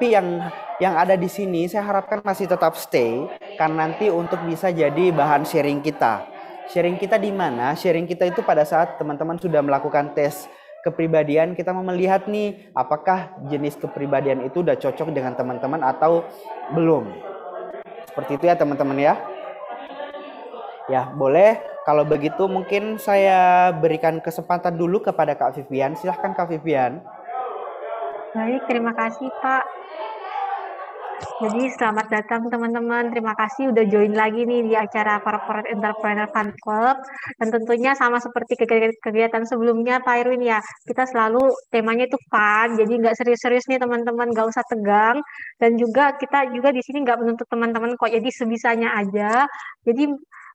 tapi yang yang ada di sini saya harapkan masih tetap stay karena nanti untuk bisa jadi bahan sharing kita. Sharing kita di mana? Sharing kita itu pada saat teman-teman sudah melakukan tes kepribadian kita mau melihat nih apakah jenis kepribadian itu udah cocok dengan teman-teman atau belum. Seperti itu ya teman-teman ya. Ya, boleh. Kalau begitu mungkin saya berikan kesempatan dulu kepada Kak Vivian. Silahkan Kak Vivian. Baik, terima kasih Pak. Jadi selamat datang teman-teman. Terima kasih udah join lagi nih di acara Corporate Entrepreneur Fun Club. Dan tentunya sama seperti kegiatan sebelumnya Pak Irwin ya, kita selalu temanya itu fun. Jadi nggak serius-serius nih teman-teman, nggak usah tegang. Dan juga kita juga di sini nggak menuntut teman-teman kok. Jadi sebisanya aja. Jadi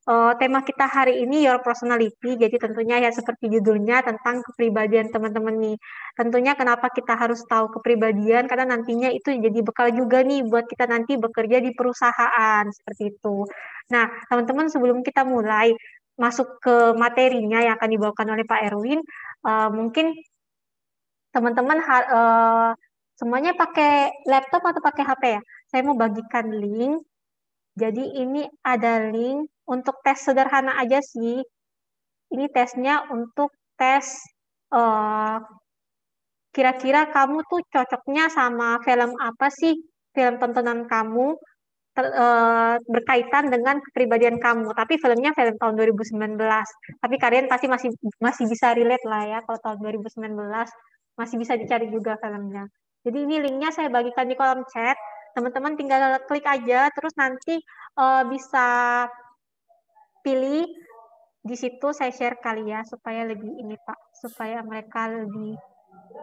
uh, tema kita hari ini Your Personality. Jadi tentunya ya seperti judulnya tentang kepribadian teman-teman nih. Tentunya kenapa kita harus tahu kepribadian karena nantinya itu jadi bekal juga nih buat kita nanti bekerja di perusahaan seperti itu. Nah, teman-teman sebelum kita mulai masuk ke materinya yang akan dibawakan oleh Pak Erwin, uh, mungkin teman-teman uh, semuanya pakai laptop atau pakai HP ya? Saya mau bagikan link. Jadi ini ada link untuk tes sederhana aja sih, ini tesnya untuk tes eh, kira-kira uh, kamu tuh cocoknya sama film apa sih film tontonan kamu ter, uh, berkaitan dengan kepribadian kamu. Tapi filmnya film tahun 2019. Tapi kalian pasti masih masih bisa relate lah ya kalau tahun 2019 masih bisa dicari juga filmnya. Jadi ini linknya saya bagikan di kolom chat. Teman-teman tinggal klik aja, terus nanti uh, bisa pilih di situ saya share kali ya supaya lebih ini Pak, supaya mereka lebih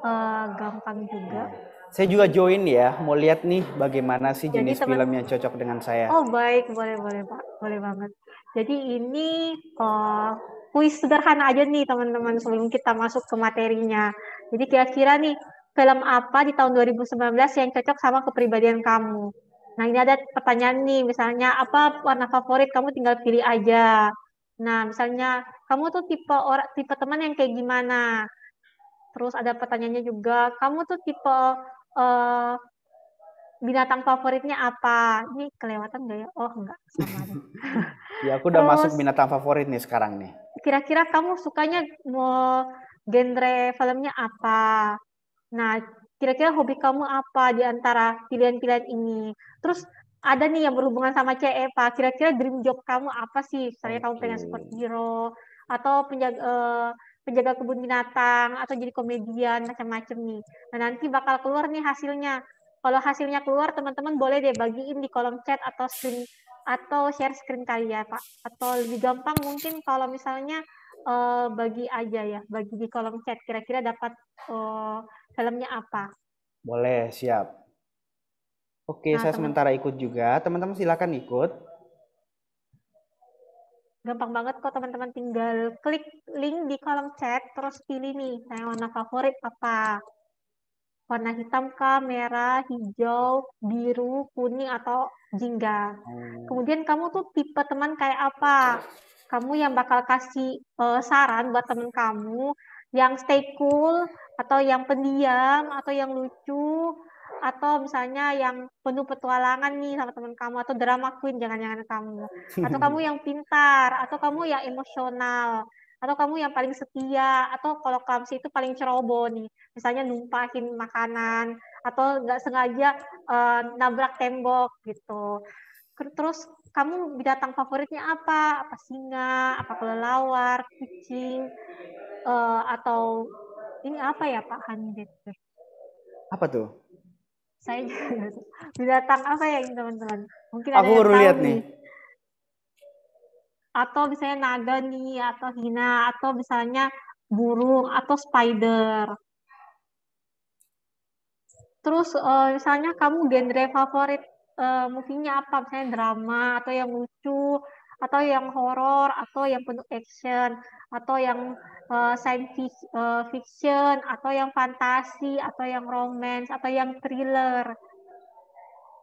uh, gampang juga. Iya. Saya juga join ya, mau lihat nih bagaimana sih Jadi jenis teman, film yang cocok dengan saya. Oh baik, boleh boleh Pak, boleh banget. Jadi ini uh, kuis sederhana aja nih teman-teman sebelum kita masuk ke materinya. Jadi kira-kira nih film apa di tahun 2019 yang cocok sama kepribadian kamu? Nah, ini ada pertanyaan nih, misalnya apa warna favorit kamu tinggal pilih aja. Nah, misalnya kamu tuh tipe orang tipe teman yang kayak gimana? Terus ada pertanyaannya juga, kamu tuh tipe uh, binatang favoritnya apa? Ini kelewatan gak ya? Oh, enggak, sama ya, aku udah Terus, masuk binatang favorit nih sekarang nih. Kira-kira kamu sukanya mau genre filmnya apa? Nah, kira-kira hobi kamu apa di antara pilihan-pilihan ini? Terus ada nih yang berhubungan sama CE, Pak. Kira-kira dream job kamu apa sih? Misalnya okay. kamu pengen hero atau penjaga eh, penjaga kebun binatang atau jadi komedian macam-macam nih. Nah, nanti bakal keluar nih hasilnya. Kalau hasilnya keluar, teman-teman boleh deh bagiin di kolom chat atau screen atau share screen kalian, Pak. Atau lebih gampang mungkin kalau misalnya uh, bagi aja ya, bagi di kolom chat kira-kira dapat uh, eh, filmnya apa. Boleh, siap. Oke, nah, saya teman, sementara ikut juga. Teman-teman silakan ikut. Gampang banget kok teman-teman tinggal klik link di kolom chat terus pilih nih saya warna favorit apa. Warna hitam kah, merah, hijau, biru, kuning atau jingga. Hmm. Kemudian kamu tuh tipe teman kayak apa? kamu yang bakal kasih uh, saran buat temen kamu yang stay cool atau yang pendiam atau yang lucu atau misalnya yang penuh petualangan nih sama teman kamu atau drama queen jangan-jangan kamu atau kamu yang pintar atau kamu yang emosional atau kamu yang paling setia atau kalau kamu sih itu paling ceroboh nih misalnya numpahin makanan atau nggak sengaja uh, nabrak tembok gitu terus kamu binatang favoritnya apa? Apa singa, apa kelelawar, kucing, uh, atau ini apa ya Pak Hamid? Apa tuh? Saya binatang apa ya ini teman-teman? Mungkin Aku ada baru lihat nih. Atau misalnya naga nih, atau hina, atau misalnya burung, atau spider. Terus uh, misalnya kamu genre favorit uh, eh, movie apa misalnya drama atau yang lucu atau yang horor atau yang penuh action atau yang uh, science eh, fiction atau yang fantasi atau yang romance atau yang thriller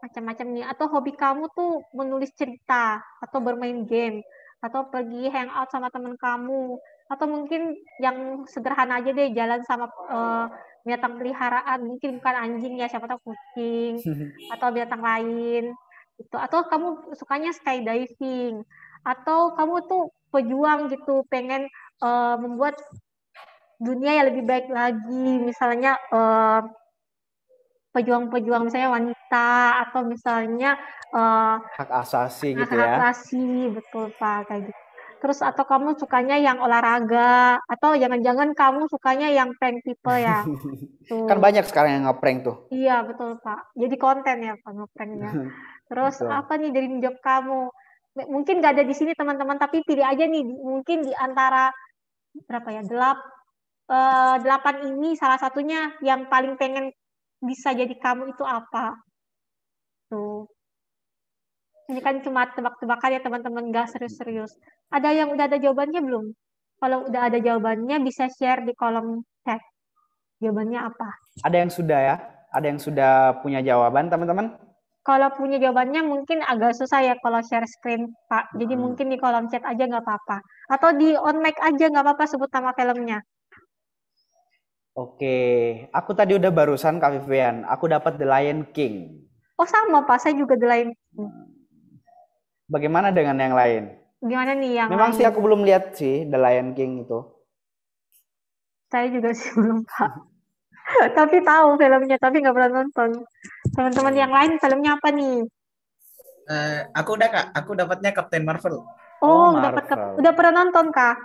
macam-macam nih atau hobi kamu tuh menulis cerita atau bermain game atau pergi hangout sama teman kamu atau mungkin yang sederhana aja deh jalan sama uh, binatang peliharaan mungkin bukan anjing ya siapa tahu kucing atau binatang lain gitu atau kamu sukanya skydiving atau kamu tuh pejuang gitu pengen uh, membuat dunia yang lebih baik lagi misalnya uh, pejuang-pejuang misalnya wanita atau misalnya uh, hak asasi gitu hak ya hak asasi betul pak kayak gitu terus atau kamu sukanya yang olahraga atau jangan-jangan kamu sukanya yang prank people ya tuh. kan banyak sekarang yang ngeprank tuh iya betul pak jadi konten ya pak ngepranknya terus betul. apa nih dari job kamu mungkin gak ada di sini teman-teman tapi pilih aja nih mungkin di antara berapa ya delap uh, eh, delapan ini salah satunya yang paling pengen bisa jadi kamu itu apa tuh ini kan cuma tebak-tebakan ya teman-teman, gak serius-serius. Ada yang udah ada jawabannya belum? Kalau udah ada jawabannya bisa share di kolom chat. Jawabannya apa? Ada yang sudah ya? Ada yang sudah punya jawaban teman-teman? Kalau punya jawabannya mungkin agak susah ya kalau share screen Pak. Jadi hmm. mungkin di kolom chat aja nggak apa-apa. Atau di on mic aja nggak apa-apa sebut nama filmnya. Oke, aku tadi udah barusan Kak Vivian, aku dapat The Lion King. Oh sama Pak, saya juga The Lion King. Hmm. Bagaimana dengan yang lain? Gimana nih yang Memang lain? sih aku belum lihat sih The Lion King itu. Saya juga sih belum Kak. tapi tahu filmnya tapi nggak pernah nonton. Teman-teman yang lain filmnya apa nih? Uh, aku udah kak, aku dapatnya Captain Marvel. Oh, oh dapat udah pernah nonton kak?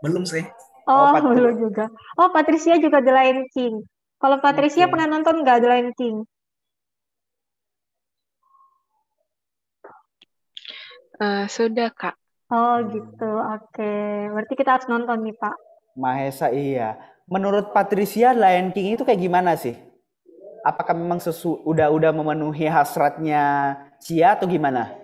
Belum sih. Oh, oh belum juga. Oh, Patricia juga The Lion King. Kalau iya Patricia okay. pernah nonton nggak The Lion King? Uh, eh, sudah kak. Oh hmm. gitu, oke. Okay. Berarti kita harus nonton nih pak. Mahesa iya. Menurut Patricia Lion King itu kayak gimana sih? Apakah memang sesu udah memenuhi hasratnya Cia atau gimana?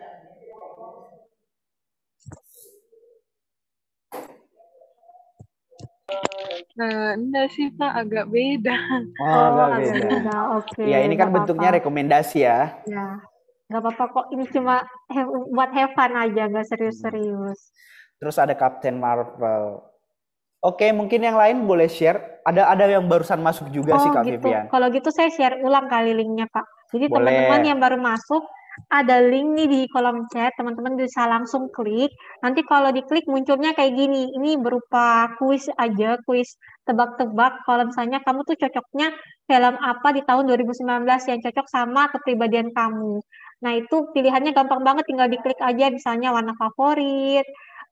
Nah, enggak sih Pak, agak beda. Oh, oh agak beda. beda. Oke. Okay, ya, ini kan bentuknya apa. rekomendasi ya. Ya gak apa-apa kok ini cuma buat have fun aja nggak serius-serius hmm. terus ada Captain Marvel Oke, mungkin yang lain boleh share. Ada ada yang barusan masuk juga oh, sih Kak gitu. Vivian. Kalau gitu saya share ulang kali linknya Pak. Jadi teman-teman yang baru masuk ada link nih di kolom chat, teman-teman bisa langsung klik. Nanti kalau diklik munculnya kayak gini. Ini berupa kuis aja, kuis tebak-tebak kalau misalnya kamu tuh cocoknya film apa di tahun 2019 yang cocok sama kepribadian kamu. Nah, itu pilihannya gampang banget, tinggal diklik aja misalnya warna favorit,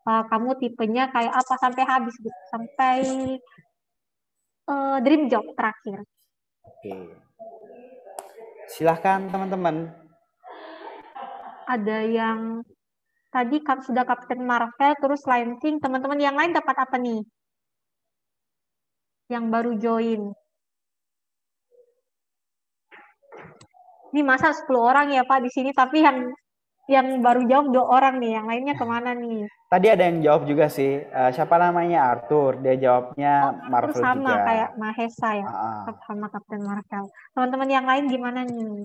eh, kamu tipenya kayak apa sampai habis gitu, sampai uh, dream job terakhir. Oke. Silahkan teman-teman. Ada yang tadi sudah Kapten Marvel, terus Lion King, teman-teman yang lain dapat apa nih? Yang baru join. ini masa 10 orang ya Pak di sini tapi yang yang baru jawab dua orang nih, yang lainnya kemana nih? Tadi ada yang jawab juga sih, uh, siapa namanya Arthur, dia jawabnya oh, Marvel sama juga. kayak Mahesa ya, ah. sama Kapten Marvel. Teman-teman yang lain gimana nih?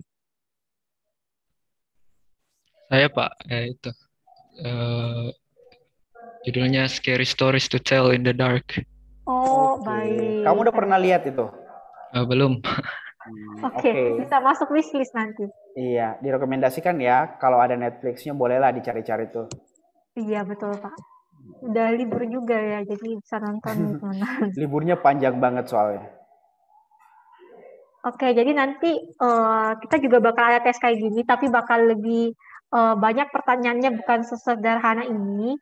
Saya Pak, ya itu uh, judulnya Scary Stories to Tell in the Dark. Oh okay. baik. Kamu udah pernah lihat itu? Uh, belum. Oke, okay. okay. bisa masuk wishlist nanti. Iya, direkomendasikan ya. Kalau ada Netflixnya bolehlah dicari-cari tuh. Iya betul Pak. Udah libur juga ya, jadi bisa nonton Liburnya panjang banget soalnya. Oke, okay, jadi nanti uh, kita juga bakal ada tes kayak gini, tapi bakal lebih uh, banyak pertanyaannya bukan sesederhana ini.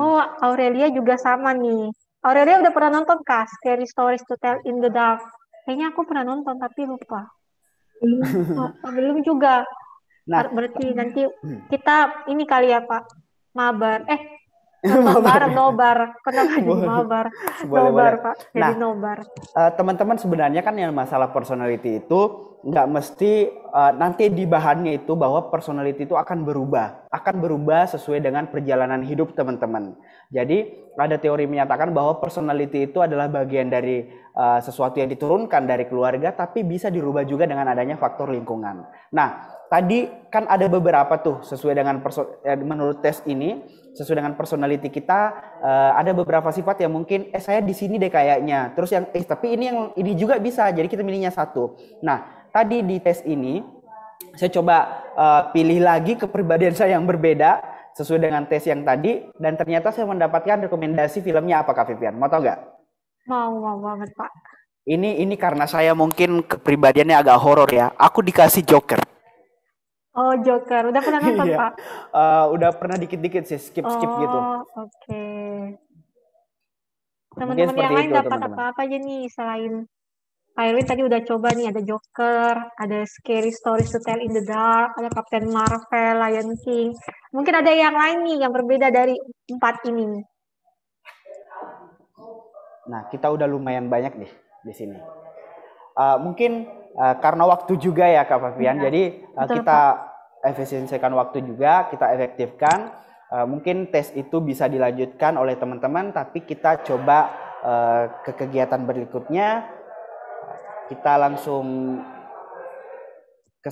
Oh, Aurelia juga sama nih. Aurelia udah pernah nonton kah Scary Stories to Tell in the Dark? Kayaknya aku pernah nonton tapi lupa. Belum, oh, belum juga. Nah, berarti nanti hmm. kita ini kali ya Pak mabar eh nobar nobar kenapa jadi nobar boleh, nobar boleh. pak nah, jadi nah, nobar uh, teman-teman sebenarnya kan yang masalah personality itu nggak mesti uh, nanti di bahannya itu bahwa personality itu akan berubah akan berubah sesuai dengan perjalanan hidup teman-teman jadi ada teori menyatakan bahwa personality itu adalah bagian dari uh, sesuatu yang diturunkan dari keluarga tapi bisa dirubah juga dengan adanya faktor lingkungan nah tadi kan ada beberapa tuh sesuai dengan ya, menurut tes ini sesuai dengan personality kita uh, ada beberapa sifat yang mungkin eh saya di sini deh kayaknya terus yang eh tapi ini yang ini juga bisa jadi kita milihnya satu nah tadi di tes ini saya coba uh, pilih lagi kepribadian saya yang berbeda sesuai dengan tes yang tadi dan ternyata saya mendapatkan rekomendasi filmnya apa Kak Vivian mau tau nggak mau mau banget Pak ini ini karena saya mungkin kepribadiannya agak horor ya aku dikasih Joker Oh Joker, udah pernah nonton iya. pak? Uh, udah pernah dikit-dikit sih, skip-skip oh, gitu. Oke. Okay. Teman-teman yang lain itu, dapat apa-apa aja nih selain Irwin tadi udah coba nih ada Joker, ada Scary Stories to Tell in the Dark, ada Captain Marvel, Lion King. Mungkin ada yang lain nih yang berbeda dari empat ini. Nah kita udah lumayan banyak nih di sini. Uh, mungkin Eh, karena waktu juga ya Kak Fabian. Ya, Jadi eh, betul, kita Pak. efisiensikan waktu juga, kita efektifkan. Eh, mungkin tes itu bisa dilanjutkan oleh teman-teman, tapi kita coba ke kegiatan berikutnya. Kita langsung ke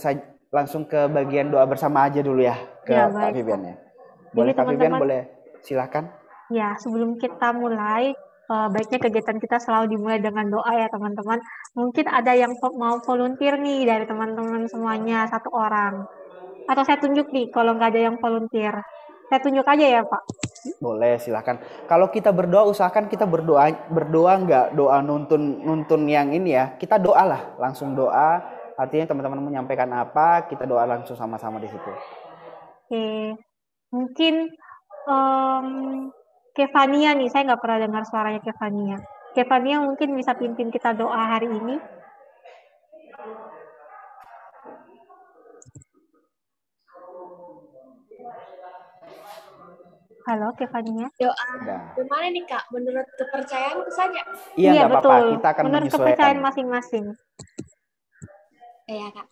langsung ke bagian doa bersama aja dulu ya ke iya, ya, Kak Fabian ya. Boleh Jadi, Kak Fabian boleh silahkan. Ya sebelum kita mulai baiknya kegiatan kita selalu dimulai dengan doa ya teman-teman. Mungkin ada yang mau volunteer nih dari teman-teman semuanya satu orang. Atau saya tunjuk nih kalau nggak ada yang volunteer. Saya tunjuk aja ya Pak. Boleh silahkan. Kalau kita berdoa usahakan kita berdoa berdoa nggak doa nuntun nuntun yang ini ya. Kita doalah langsung doa. Artinya teman-teman menyampaikan apa kita doa langsung sama-sama di situ. Oke, mungkin um, Kevania nih saya nggak pernah dengar suaranya Kevania. Kevania mungkin bisa pimpin kita doa hari ini. Halo Kevania. Doa. Gimana nih Kak? Menurut kepercayaan saja? Iya, iya betul. Apa -apa. Kita akan Menurut kepercayaan masing-masing. Iya Kak.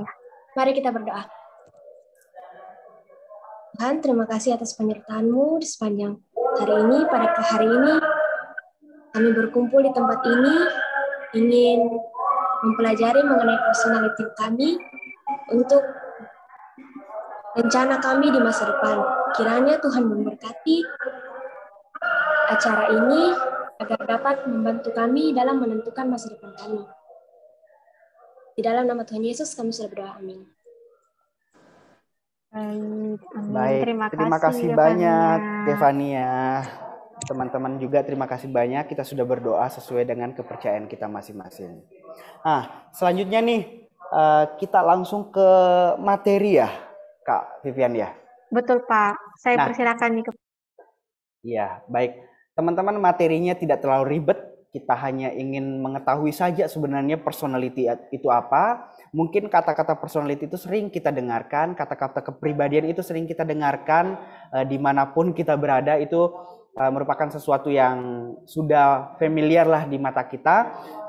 Ya. Mari kita berdoa. Tuhan, terima kasih atas penyertaanmu di sepanjang hari ini, pada hari ini, kami berkumpul di tempat ini ingin mempelajari mengenai personaliti kami untuk rencana kami di masa depan. Kiranya Tuhan memberkati acara ini agar dapat membantu kami dalam menentukan masa depan kami. Di dalam nama Tuhan Yesus kami sudah berdoa. Amin. Baik, Baik. Terima, terima kasih, kasih banyak, Devania teman-teman juga terima kasih banyak kita sudah berdoa sesuai dengan kepercayaan kita masing-masing. Nah, selanjutnya nih eh, kita langsung ke materi ya, Kak Vivian ya. Betul Pak, saya nah, persilakan nih. ke. Iya, baik. Teman-teman materinya tidak terlalu ribet, kita hanya ingin mengetahui saja sebenarnya personality itu apa. Mungkin kata-kata personality itu sering kita dengarkan, kata-kata kepribadian itu sering kita dengarkan, eh, dimanapun kita berada itu uh, merupakan sesuatu yang sudah familiar lah di mata kita.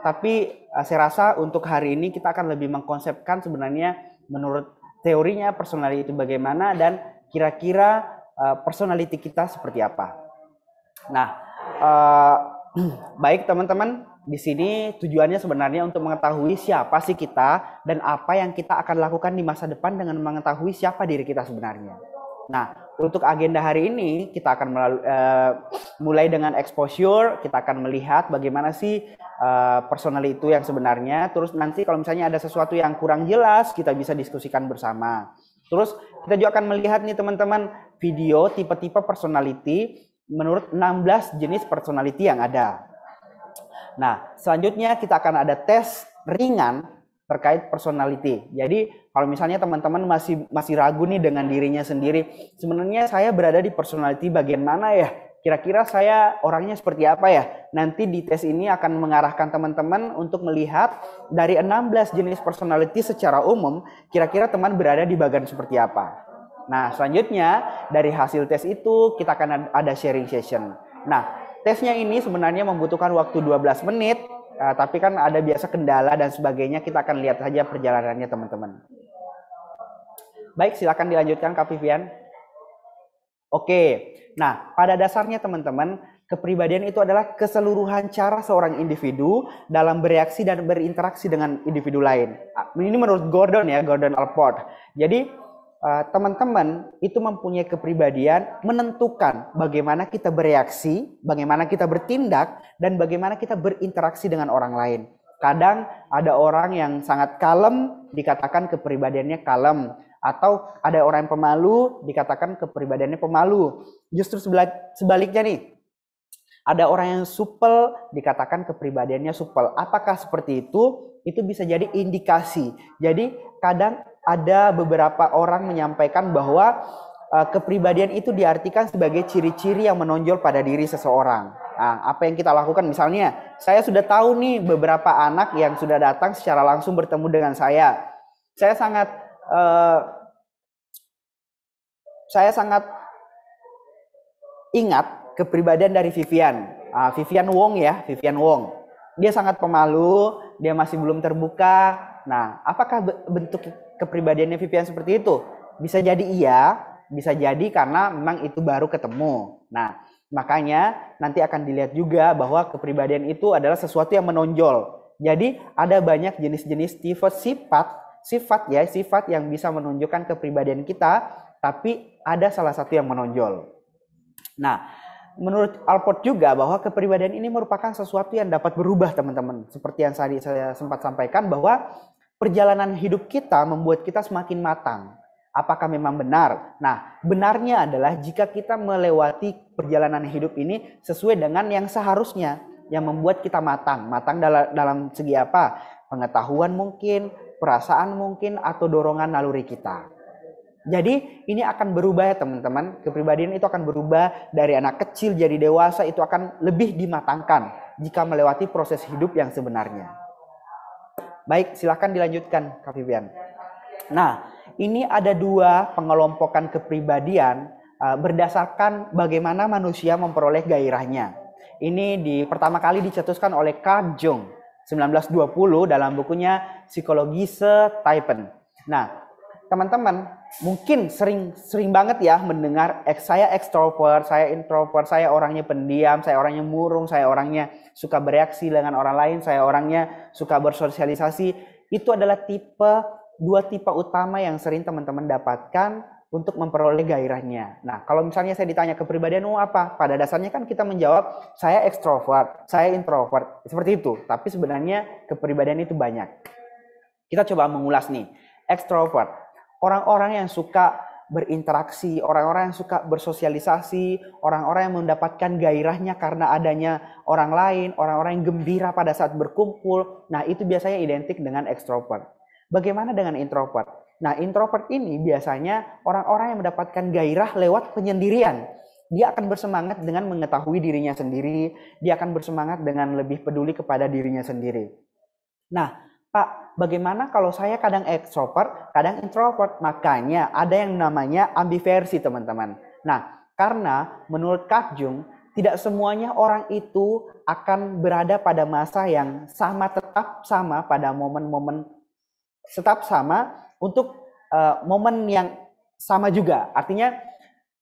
Tapi uh, saya rasa untuk hari ini kita akan lebih mengkonsepkan sebenarnya menurut teorinya personality itu bagaimana dan kira-kira uh, personality kita seperti apa. Nah, uh, baik teman-teman, di sini tujuannya sebenarnya untuk mengetahui siapa sih kita dan apa yang kita akan lakukan di masa depan dengan mengetahui siapa diri kita sebenarnya. Nah, untuk agenda hari ini kita akan melalui, uh, mulai dengan exposure, kita akan melihat bagaimana sih uh, eh, personal itu yang sebenarnya. Terus nanti kalau misalnya ada sesuatu yang kurang jelas, kita bisa diskusikan bersama. Terus kita juga akan melihat nih teman-teman video tipe-tipe personality menurut 16 jenis personality yang ada. Nah, selanjutnya kita akan ada tes ringan terkait personality. Jadi kalau misalnya teman-teman masih masih ragu nih dengan dirinya sendiri, sebenarnya saya berada di personality bagian mana ya? Kira-kira saya orangnya seperti apa ya? Nanti di tes ini akan mengarahkan teman-teman untuk melihat dari 16 jenis personality secara umum, kira-kira teman berada di bagian seperti apa. Nah, selanjutnya dari hasil tes itu kita akan ada sharing session. Nah, tesnya ini sebenarnya membutuhkan waktu 12 menit Uh, tapi kan ada biasa kendala dan sebagainya. Kita akan lihat saja perjalanannya teman-teman. Baik, silakan dilanjutkan Kak Vivian. Oke, nah pada dasarnya teman-teman, kepribadian itu adalah keseluruhan cara seorang individu dalam bereaksi dan berinteraksi dengan individu lain. Ah, ini menurut Gordon ya, Gordon Alport. Jadi Eh, teman-teman itu mempunyai kepribadian menentukan bagaimana kita bereaksi, bagaimana kita bertindak, dan bagaimana kita berinteraksi dengan orang lain. Kadang ada orang yang sangat kalem, dikatakan kepribadiannya kalem. Atau ada orang yang pemalu, dikatakan kepribadiannya pemalu. Justru sebaliknya nih, ada orang yang supel, dikatakan kepribadiannya supel. Apakah seperti itu? Itu bisa jadi indikasi. Jadi kadang ada beberapa orang menyampaikan bahwa uh, kepribadian itu diartikan sebagai ciri-ciri yang menonjol pada diri seseorang. Nah, apa yang kita lakukan misalnya, saya sudah tahu nih beberapa anak yang sudah datang secara langsung bertemu dengan saya. Saya sangat uh, saya sangat ingat kepribadian dari Vivian. Uh, Vivian Wong ya, Vivian Wong. Dia sangat pemalu, dia masih belum terbuka. Nah, apakah bentuk kepribadiannya Vivian seperti itu? Bisa jadi iya, bisa jadi karena memang itu baru ketemu. Nah, makanya nanti akan dilihat juga bahwa kepribadian itu adalah sesuatu yang menonjol. Jadi ada banyak jenis-jenis tipe sifat sifat ya, sifat yang bisa menunjukkan kepribadian kita, tapi ada salah satu yang menonjol. Nah, menurut Alport juga bahwa kepribadian ini merupakan sesuatu yang dapat berubah teman-teman. Seperti yang saya sempat sampaikan bahwa perjalanan hidup kita membuat kita semakin matang. Apakah memang benar? Nah, benarnya adalah jika kita melewati perjalanan hidup ini sesuai dengan yang seharusnya, yang membuat kita matang. Matang dalam, dalam segi apa? Pengetahuan mungkin, perasaan mungkin, atau dorongan naluri kita. Jadi ini akan berubah ya teman-teman. Kepribadian itu akan berubah dari anak kecil jadi dewasa itu akan lebih dimatangkan jika melewati proses hidup yang sebenarnya. Baik, silahkan dilanjutkan Kak Vivian. Nah, ini ada dua pengelompokan kepribadian uh, berdasarkan bagaimana manusia memperoleh gairahnya. Ini di pertama kali dicetuskan oleh Carl Jung 1920 dalam bukunya Psikologi se Typen. Nah, teman-teman mungkin sering sering banget ya mendengar eh, saya extrovert saya introvert, saya orangnya pendiam, saya orangnya murung, saya orangnya suka bereaksi dengan orang lain, saya orangnya suka bersosialisasi. Itu adalah tipe dua tipe utama yang sering teman-teman dapatkan untuk memperoleh gairahnya. Nah, kalau misalnya saya ditanya kepribadianmu oh, apa? Pada dasarnya kan kita menjawab saya ekstrovert, saya introvert, seperti itu. Tapi sebenarnya kepribadian itu banyak. Kita coba mengulas nih. Ekstrovert Orang-orang yang suka berinteraksi, orang-orang yang suka bersosialisasi, orang-orang yang mendapatkan gairahnya karena adanya orang lain, orang-orang yang gembira pada saat berkumpul. Nah, itu biasanya identik dengan extrovert. Bagaimana dengan introvert? Nah, introvert ini biasanya orang-orang yang mendapatkan gairah lewat penyendirian. Dia akan bersemangat dengan mengetahui dirinya sendiri, dia akan bersemangat dengan lebih peduli kepada dirinya sendiri. Nah, Pak, bagaimana kalau saya kadang ekstrovert, kadang introvert? Makanya ada yang namanya ambiversi, teman-teman. Nah, karena menurut Kak jung, tidak semuanya orang itu akan berada pada masa yang sama tetap sama pada momen-momen tetap sama untuk uh, momen yang sama juga. Artinya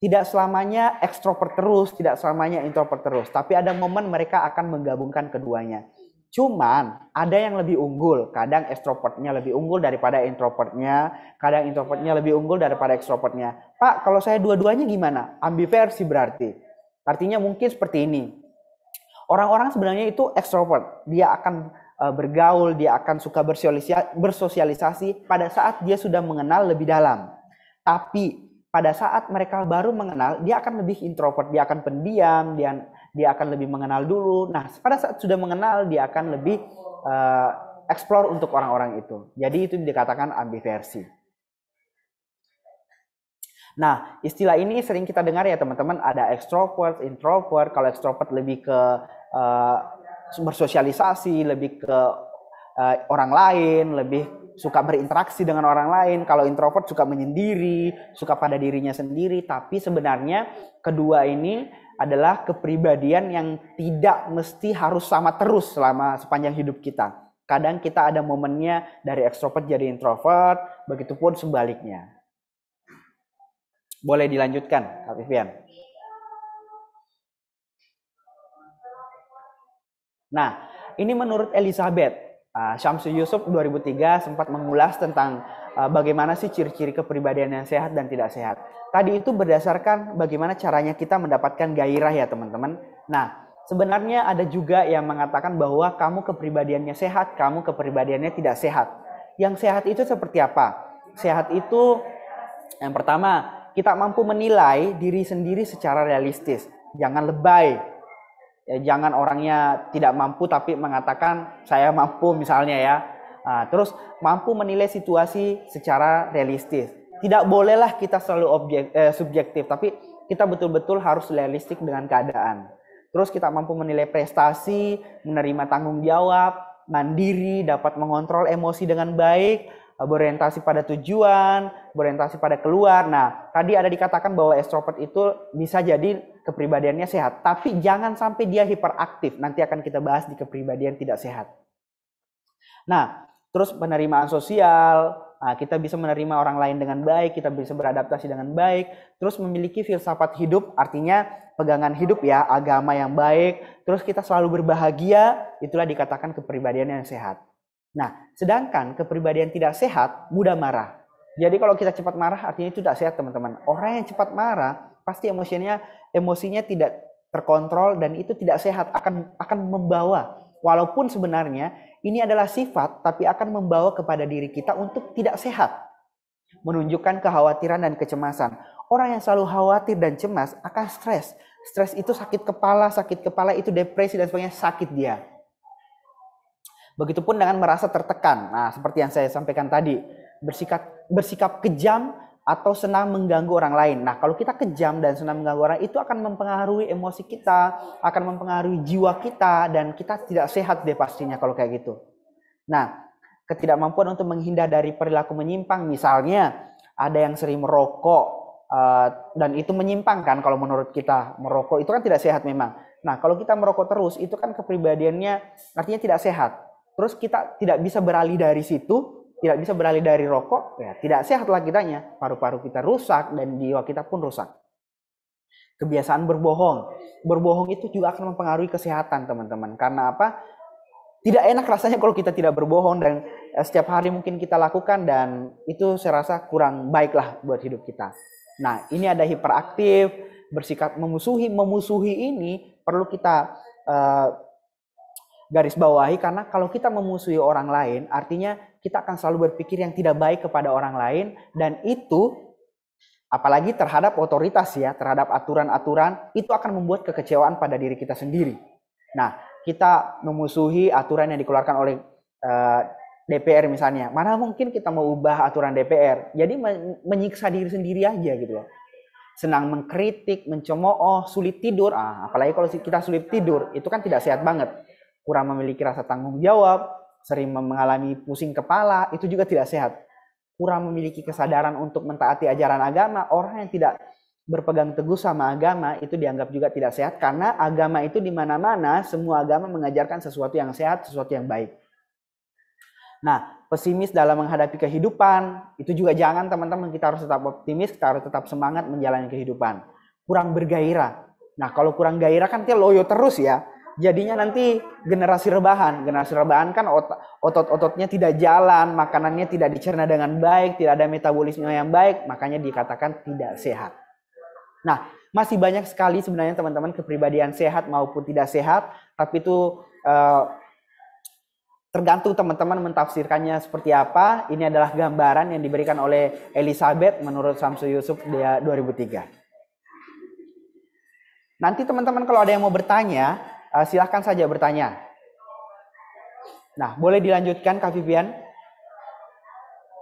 tidak selamanya ekstrovert terus, tidak selamanya introvert terus, tapi ada momen mereka akan menggabungkan keduanya. Cuman ada yang lebih unggul, kadang ekstrovertnya lebih unggul daripada introvertnya, kadang introvertnya lebih unggul daripada ekstrovertnya. Pak, kalau saya dua-duanya gimana? Ambiversi berarti. Artinya mungkin seperti ini. Orang-orang sebenarnya itu ekstrovert, dia akan e, bergaul, dia akan suka bersosialisasi pada saat dia sudah mengenal lebih dalam. Tapi pada saat mereka baru mengenal, dia akan lebih introvert, dia akan pendiam, dia dia akan lebih mengenal dulu. Nah, pada saat sudah mengenal, dia akan lebih uh, explore untuk orang-orang itu. Jadi itu dikatakan ambiversi. Nah, istilah ini sering kita dengar ya teman-teman, ada extrovert, introvert. Kalau extrovert lebih ke uh, bersosialisasi, lebih ke uh, orang lain, lebih suka berinteraksi dengan orang lain. Kalau introvert suka menyendiri, suka pada dirinya sendiri. Tapi sebenarnya kedua ini adalah kepribadian yang tidak mesti harus sama terus selama sepanjang hidup kita. Kadang kita ada momennya dari ekstrovert jadi introvert, begitupun sebaliknya. Boleh dilanjutkan, Kak Vivian. Nah, ini menurut Elizabeth, ah, Syamsu Yusuf 2003 sempat mengulas tentang Eh, bagaimana sih ciri-ciri kepribadian yang sehat dan tidak sehat. Tadi itu berdasarkan bagaimana caranya kita mendapatkan gairah ya teman-teman. Nah, sebenarnya ada juga yang mengatakan bahwa kamu kepribadiannya sehat, kamu kepribadiannya tidak sehat. Yang sehat itu seperti apa? Sehat itu yang pertama, kita mampu menilai diri sendiri secara realistis. Jangan lebay. Ya, jangan orangnya tidak mampu tapi mengatakan saya mampu misalnya ya Ah, terus mampu menilai situasi secara realistis. Tidak bolehlah kita selalu objek, eh, subjektif, tapi kita betul-betul harus realistik dengan keadaan. Terus kita mampu menilai prestasi, menerima tanggung jawab, mandiri, dapat mengontrol emosi dengan baik, ah, berorientasi pada tujuan, berorientasi pada keluar. Nah, tadi ada dikatakan bahwa extrovert itu bisa jadi kepribadiannya sehat, tapi jangan sampai dia hiperaktif. Nanti akan kita bahas di kepribadian tidak sehat. Nah, Terus penerimaan sosial, nah, kita bisa menerima orang lain dengan baik, kita bisa beradaptasi dengan baik. Terus memiliki filsafat hidup, artinya pegangan hidup ya, agama yang baik. Terus kita selalu berbahagia, itulah dikatakan kepribadian yang sehat. Nah, sedangkan kepribadian tidak sehat mudah marah. Jadi kalau kita cepat marah artinya itu tidak sehat teman-teman. Orang yang cepat marah pasti emosinya emosinya tidak terkontrol dan itu tidak sehat akan akan membawa Walaupun sebenarnya ini adalah sifat, tapi akan membawa kepada diri kita untuk tidak sehat, menunjukkan kekhawatiran dan kecemasan. Orang yang selalu khawatir dan cemas akan stres. Stres itu sakit kepala, sakit kepala itu depresi dan sebagainya, sakit dia. Begitupun dengan merasa tertekan. Nah, seperti yang saya sampaikan tadi, bersikap bersikap kejam atau senang mengganggu orang lain. Nah, kalau kita kejam dan senang mengganggu orang itu akan mempengaruhi emosi kita, akan mempengaruhi jiwa kita dan kita tidak sehat deh pastinya kalau kayak gitu. Nah, ketidakmampuan untuk menghindar dari perilaku menyimpang misalnya ada yang sering merokok eh, dan itu menyimpang kan kalau menurut kita merokok itu kan tidak sehat memang. Nah kalau kita merokok terus itu kan kepribadiannya artinya tidak sehat. Terus kita tidak bisa beralih dari situ tidak bisa beralih dari rokok, ya tidak sehatlah kitanya. Paru-paru kita rusak dan jiwa kita pun rusak. Kebiasaan berbohong. Berbohong itu juga akan mempengaruhi kesehatan, teman-teman. Karena apa? Tidak enak rasanya kalau kita tidak berbohong dan eh, setiap hari mungkin kita lakukan dan itu saya rasa kurang baiklah buat hidup kita. Nah, ini ada hiperaktif, bersikap memusuhi. Memusuhi ini perlu kita uh, garis bawahi karena kalau kita memusuhi orang lain artinya kita akan selalu berpikir yang tidak baik kepada orang lain dan itu apalagi terhadap otoritas ya, terhadap aturan-aturan itu akan membuat kekecewaan pada diri kita sendiri. Nah, kita memusuhi aturan yang dikeluarkan oleh uh, eh, DPR misalnya. Mana mungkin kita mau ubah aturan DPR? Jadi menyiksa diri sendiri aja gitu loh. Senang mengkritik, mencemooh, sulit tidur. Ah, apalagi kalau kita sulit tidur, itu kan tidak sehat banget. Kurang memiliki rasa tanggung jawab, sering mengalami pusing kepala, itu juga tidak sehat. Kurang memiliki kesadaran untuk mentaati ajaran agama, orang yang tidak berpegang teguh sama agama itu dianggap juga tidak sehat karena agama itu di mana-mana semua agama mengajarkan sesuatu yang sehat, sesuatu yang baik. Nah, pesimis dalam menghadapi kehidupan itu juga jangan teman-teman kita harus tetap optimis, kita harus tetap semangat menjalani kehidupan. Kurang bergairah. Nah, kalau kurang gairah kan dia loyo terus ya jadinya nanti generasi rebahan. Generasi rebahan kan otot-ototnya tidak jalan, makanannya tidak dicerna dengan baik, tidak ada metabolisme yang baik, makanya dikatakan tidak sehat. Nah, masih banyak sekali sebenarnya teman-teman kepribadian sehat maupun tidak sehat, tapi itu eh, tergantung teman-teman mentafsirkannya seperti apa. Ini adalah gambaran yang diberikan oleh Elizabeth menurut Samsu Yusuf dia 2003. Nanti teman-teman kalau ada yang mau bertanya, uh, silahkan saja bertanya. Nah, boleh dilanjutkan Kak Vivian?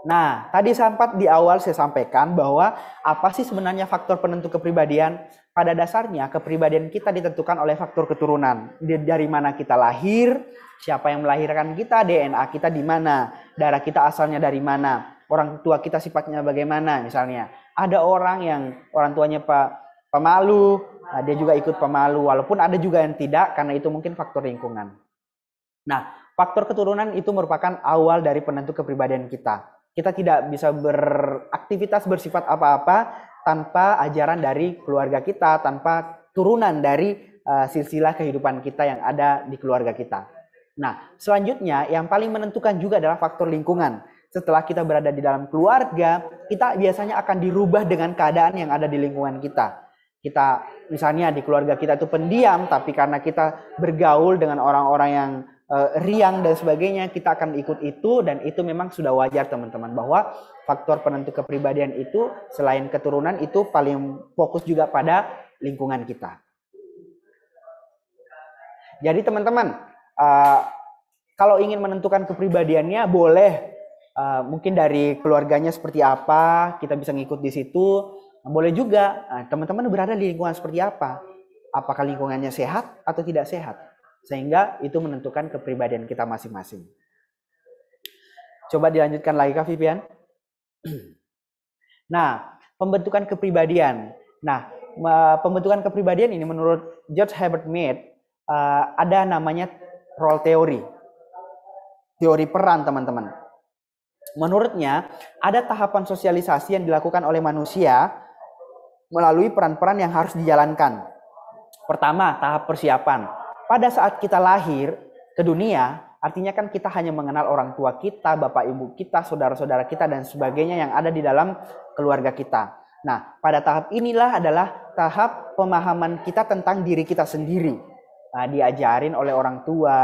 Nah, tadi sempat di awal saya sampaikan bahwa apa sih sebenarnya faktor penentu kepribadian? Pada dasarnya kepribadian kita ditentukan oleh faktor keturunan. Dari mana kita lahir, siapa yang melahirkan kita, DNA kita di mana, darah kita asalnya dari mana, orang tua kita sifatnya bagaimana misalnya. Ada orang yang orang tuanya pemalu, ada ah, dia juga ikut pemalu walaupun ada juga yang tidak karena itu mungkin faktor lingkungan. Nah, faktor keturunan itu merupakan awal dari penentu kepribadian kita. Kita tidak bisa beraktivitas bersifat apa-apa tanpa ajaran dari keluarga kita, tanpa turunan dari uh, silsilah kehidupan kita yang ada di keluarga kita. Nah, selanjutnya yang paling menentukan juga adalah faktor lingkungan. Setelah kita berada di dalam keluarga, kita biasanya akan dirubah dengan keadaan yang ada di lingkungan kita kita misalnya di keluarga kita itu pendiam tapi karena kita bergaul dengan orang-orang yang uh, riang dan sebagainya kita akan ikut itu dan itu memang sudah wajar teman-teman bahwa faktor penentu kepribadian itu selain keturunan itu paling fokus juga pada lingkungan kita. Jadi teman-teman uh, kalau ingin menentukan kepribadiannya boleh uh, mungkin dari keluarganya seperti apa kita bisa ngikut di situ Nah, boleh juga teman nah, teman-teman berada di lingkungan seperti apa. Apakah lingkungannya sehat atau tidak sehat. Sehingga itu menentukan kepribadian kita masing-masing. Coba dilanjutkan lagi Kak Vivian. Nah, pembentukan kepribadian. Nah, pembentukan kepribadian ini menurut George Herbert Mead eh, ada namanya role teori Teori peran, teman-teman. Menurutnya, ada tahapan sosialisasi yang dilakukan oleh manusia melalui peran-peran yang harus dijalankan. Pertama, tahap persiapan. Pada saat kita lahir ke dunia, artinya kan kita hanya mengenal orang tua kita, bapak ibu kita, saudara-saudara kita, dan sebagainya yang ada di dalam keluarga kita. Nah, pada tahap inilah adalah tahap pemahaman kita tentang diri kita sendiri. Nah, diajarin oleh orang tua,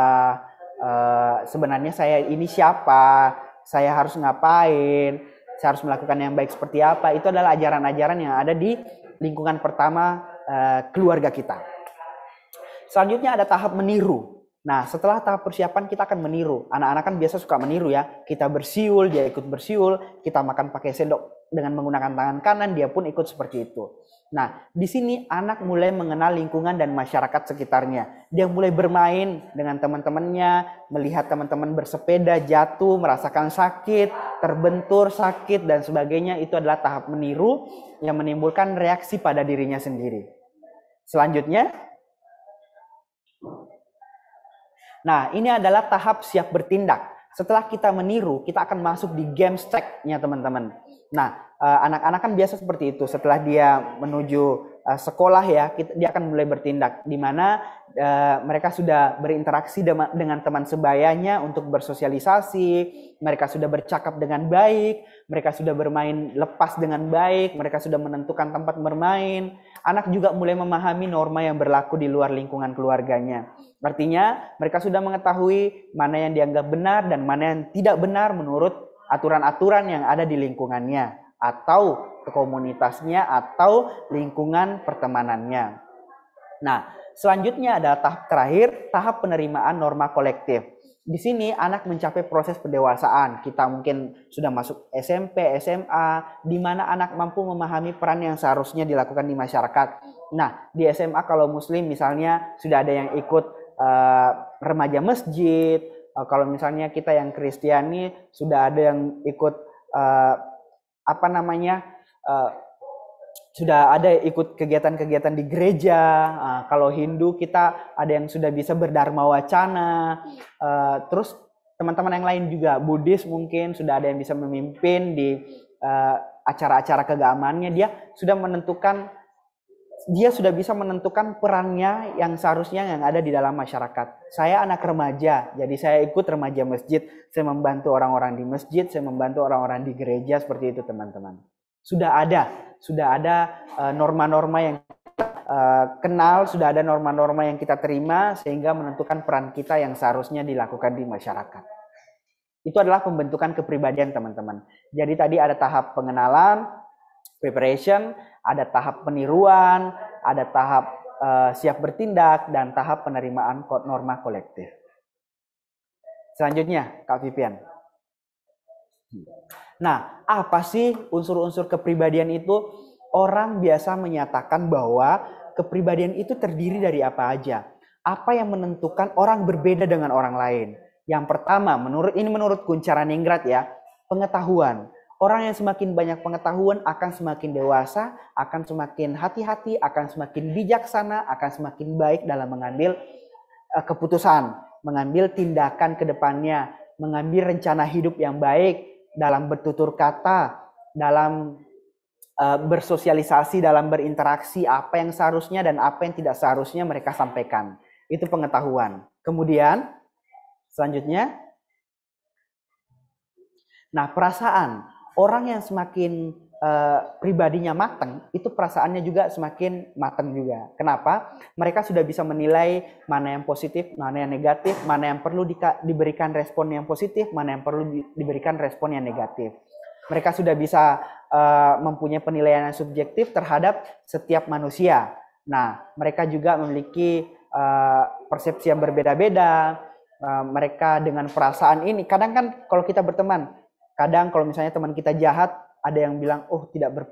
eh, sebenarnya saya ini siapa, saya harus ngapain, saya harus melakukan yang baik seperti apa. Itu adalah ajaran-ajaran yang ada di lingkungan pertama eh, keluarga kita. Selanjutnya ada tahap meniru. Nah, setelah tahap persiapan kita akan meniru. Anak-anak kan biasa suka meniru ya. Kita bersiul, dia ikut bersiul, kita makan pakai sendok dengan menggunakan tangan kanan, dia pun ikut seperti itu. Nah, di sini anak mulai mengenal lingkungan dan masyarakat sekitarnya. Dia mulai bermain dengan teman-temannya, melihat teman-teman bersepeda, jatuh, merasakan sakit, terbentur, sakit, dan sebagainya. Itu adalah tahap meniru yang menimbulkan reaksi pada dirinya sendiri. Selanjutnya, Nah, ini adalah tahap siap bertindak. Setelah kita meniru, kita akan masuk di game stack-nya teman-teman. Nah, eh, anak-anak kan biasa seperti itu. Setelah dia menuju uh, sekolah ya kita, dia akan mulai bertindak di mana uh, mereka sudah berinteraksi dema, dengan teman sebayanya untuk bersosialisasi, mereka sudah bercakap dengan baik, mereka sudah bermain lepas dengan baik, mereka sudah menentukan tempat bermain. Anak juga mulai memahami norma yang berlaku di luar lingkungan keluarganya. Artinya, mereka sudah mengetahui mana yang dianggap benar dan mana yang tidak benar menurut aturan-aturan yang ada di lingkungannya atau komunitasnya atau lingkungan pertemanannya. Nah, selanjutnya ada tahap terakhir, tahap penerimaan norma kolektif. Di sini anak mencapai proses pendewasaan. Kita mungkin sudah masuk SMP, SMA, di mana anak mampu memahami peran yang seharusnya dilakukan di masyarakat. Nah, di SMA kalau muslim misalnya sudah ada yang ikut uh, remaja masjid, uh, kalau misalnya kita yang Kristiani sudah ada yang ikut uh, apa namanya uh, sudah ada ikut kegiatan-kegiatan di gereja. Uh, kalau Hindu kita ada yang sudah bisa berdharma wacana. Uh, terus teman-teman yang lain juga Buddhis mungkin sudah ada yang bisa memimpin di uh, acara-acara keagamannya. Dia sudah menentukan dia sudah bisa menentukan perannya yang seharusnya yang ada di dalam masyarakat. Saya anak remaja, jadi saya ikut remaja masjid, saya membantu orang-orang di masjid, saya membantu orang-orang di gereja seperti itu teman-teman sudah ada, sudah ada eh, norma-norma yang uh, kenal, sudah ada norma-norma yang kita terima sehingga menentukan peran kita yang seharusnya dilakukan di masyarakat. Itu adalah pembentukan kepribadian teman-teman. Jadi tadi ada tahap pengenalan, preparation, ada tahap peniruan, ada tahap uh, siap bertindak dan tahap penerimaan kod norma kolektif. Selanjutnya, Kak Vivian. Nah, apa sih unsur-unsur kepribadian itu? Orang biasa menyatakan bahwa kepribadian itu terdiri dari apa aja. Apa yang menentukan orang berbeda dengan orang lain? Yang pertama, menurut ini menurut Kuncara Ningrat ya, pengetahuan. Orang yang semakin banyak pengetahuan akan semakin dewasa, akan semakin hati-hati, akan semakin bijaksana, akan semakin baik dalam mengambil eh, keputusan, mengambil tindakan ke depannya, mengambil rencana hidup yang baik, dalam bertutur kata, dalam uh, bersosialisasi, dalam berinteraksi, apa yang seharusnya dan apa yang tidak seharusnya mereka sampaikan. Itu pengetahuan. Kemudian, selanjutnya, nah perasaan orang yang semakin uh, pribadinya mateng, itu perasaannya juga semakin mateng juga. Kenapa? Mereka sudah bisa menilai mana yang positif, mana yang negatif, mana yang perlu di, diberikan respon yang positif, mana yang perlu di, diberikan respon yang negatif. Mereka sudah bisa uh, mempunyai penilaian yang subjektif terhadap setiap manusia. Nah, mereka juga memiliki uh, persepsi yang berbeda-beda. Uh, mereka dengan perasaan ini, kadang kan kalau kita berteman, kadang kalau misalnya teman kita jahat, ada yang bilang oh tidak ber,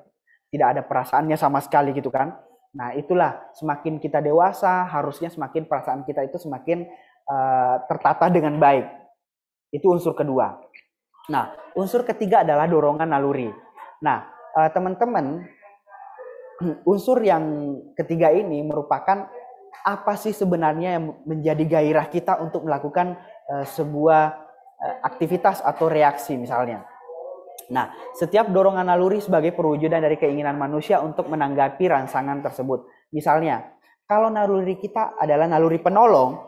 tidak ada perasaannya sama sekali gitu kan nah itulah semakin kita dewasa harusnya semakin perasaan kita itu semakin uh, tertata dengan baik itu unsur kedua nah unsur ketiga adalah dorongan naluri nah uh, teman-teman unsur yang ketiga ini merupakan apa sih sebenarnya yang menjadi gairah kita untuk melakukan uh, sebuah uh, aktivitas atau reaksi misalnya Nah, setiap dorongan naluri sebagai perwujudan dari keinginan manusia untuk menanggapi rangsangan tersebut. Misalnya, kalau naluri kita adalah naluri penolong,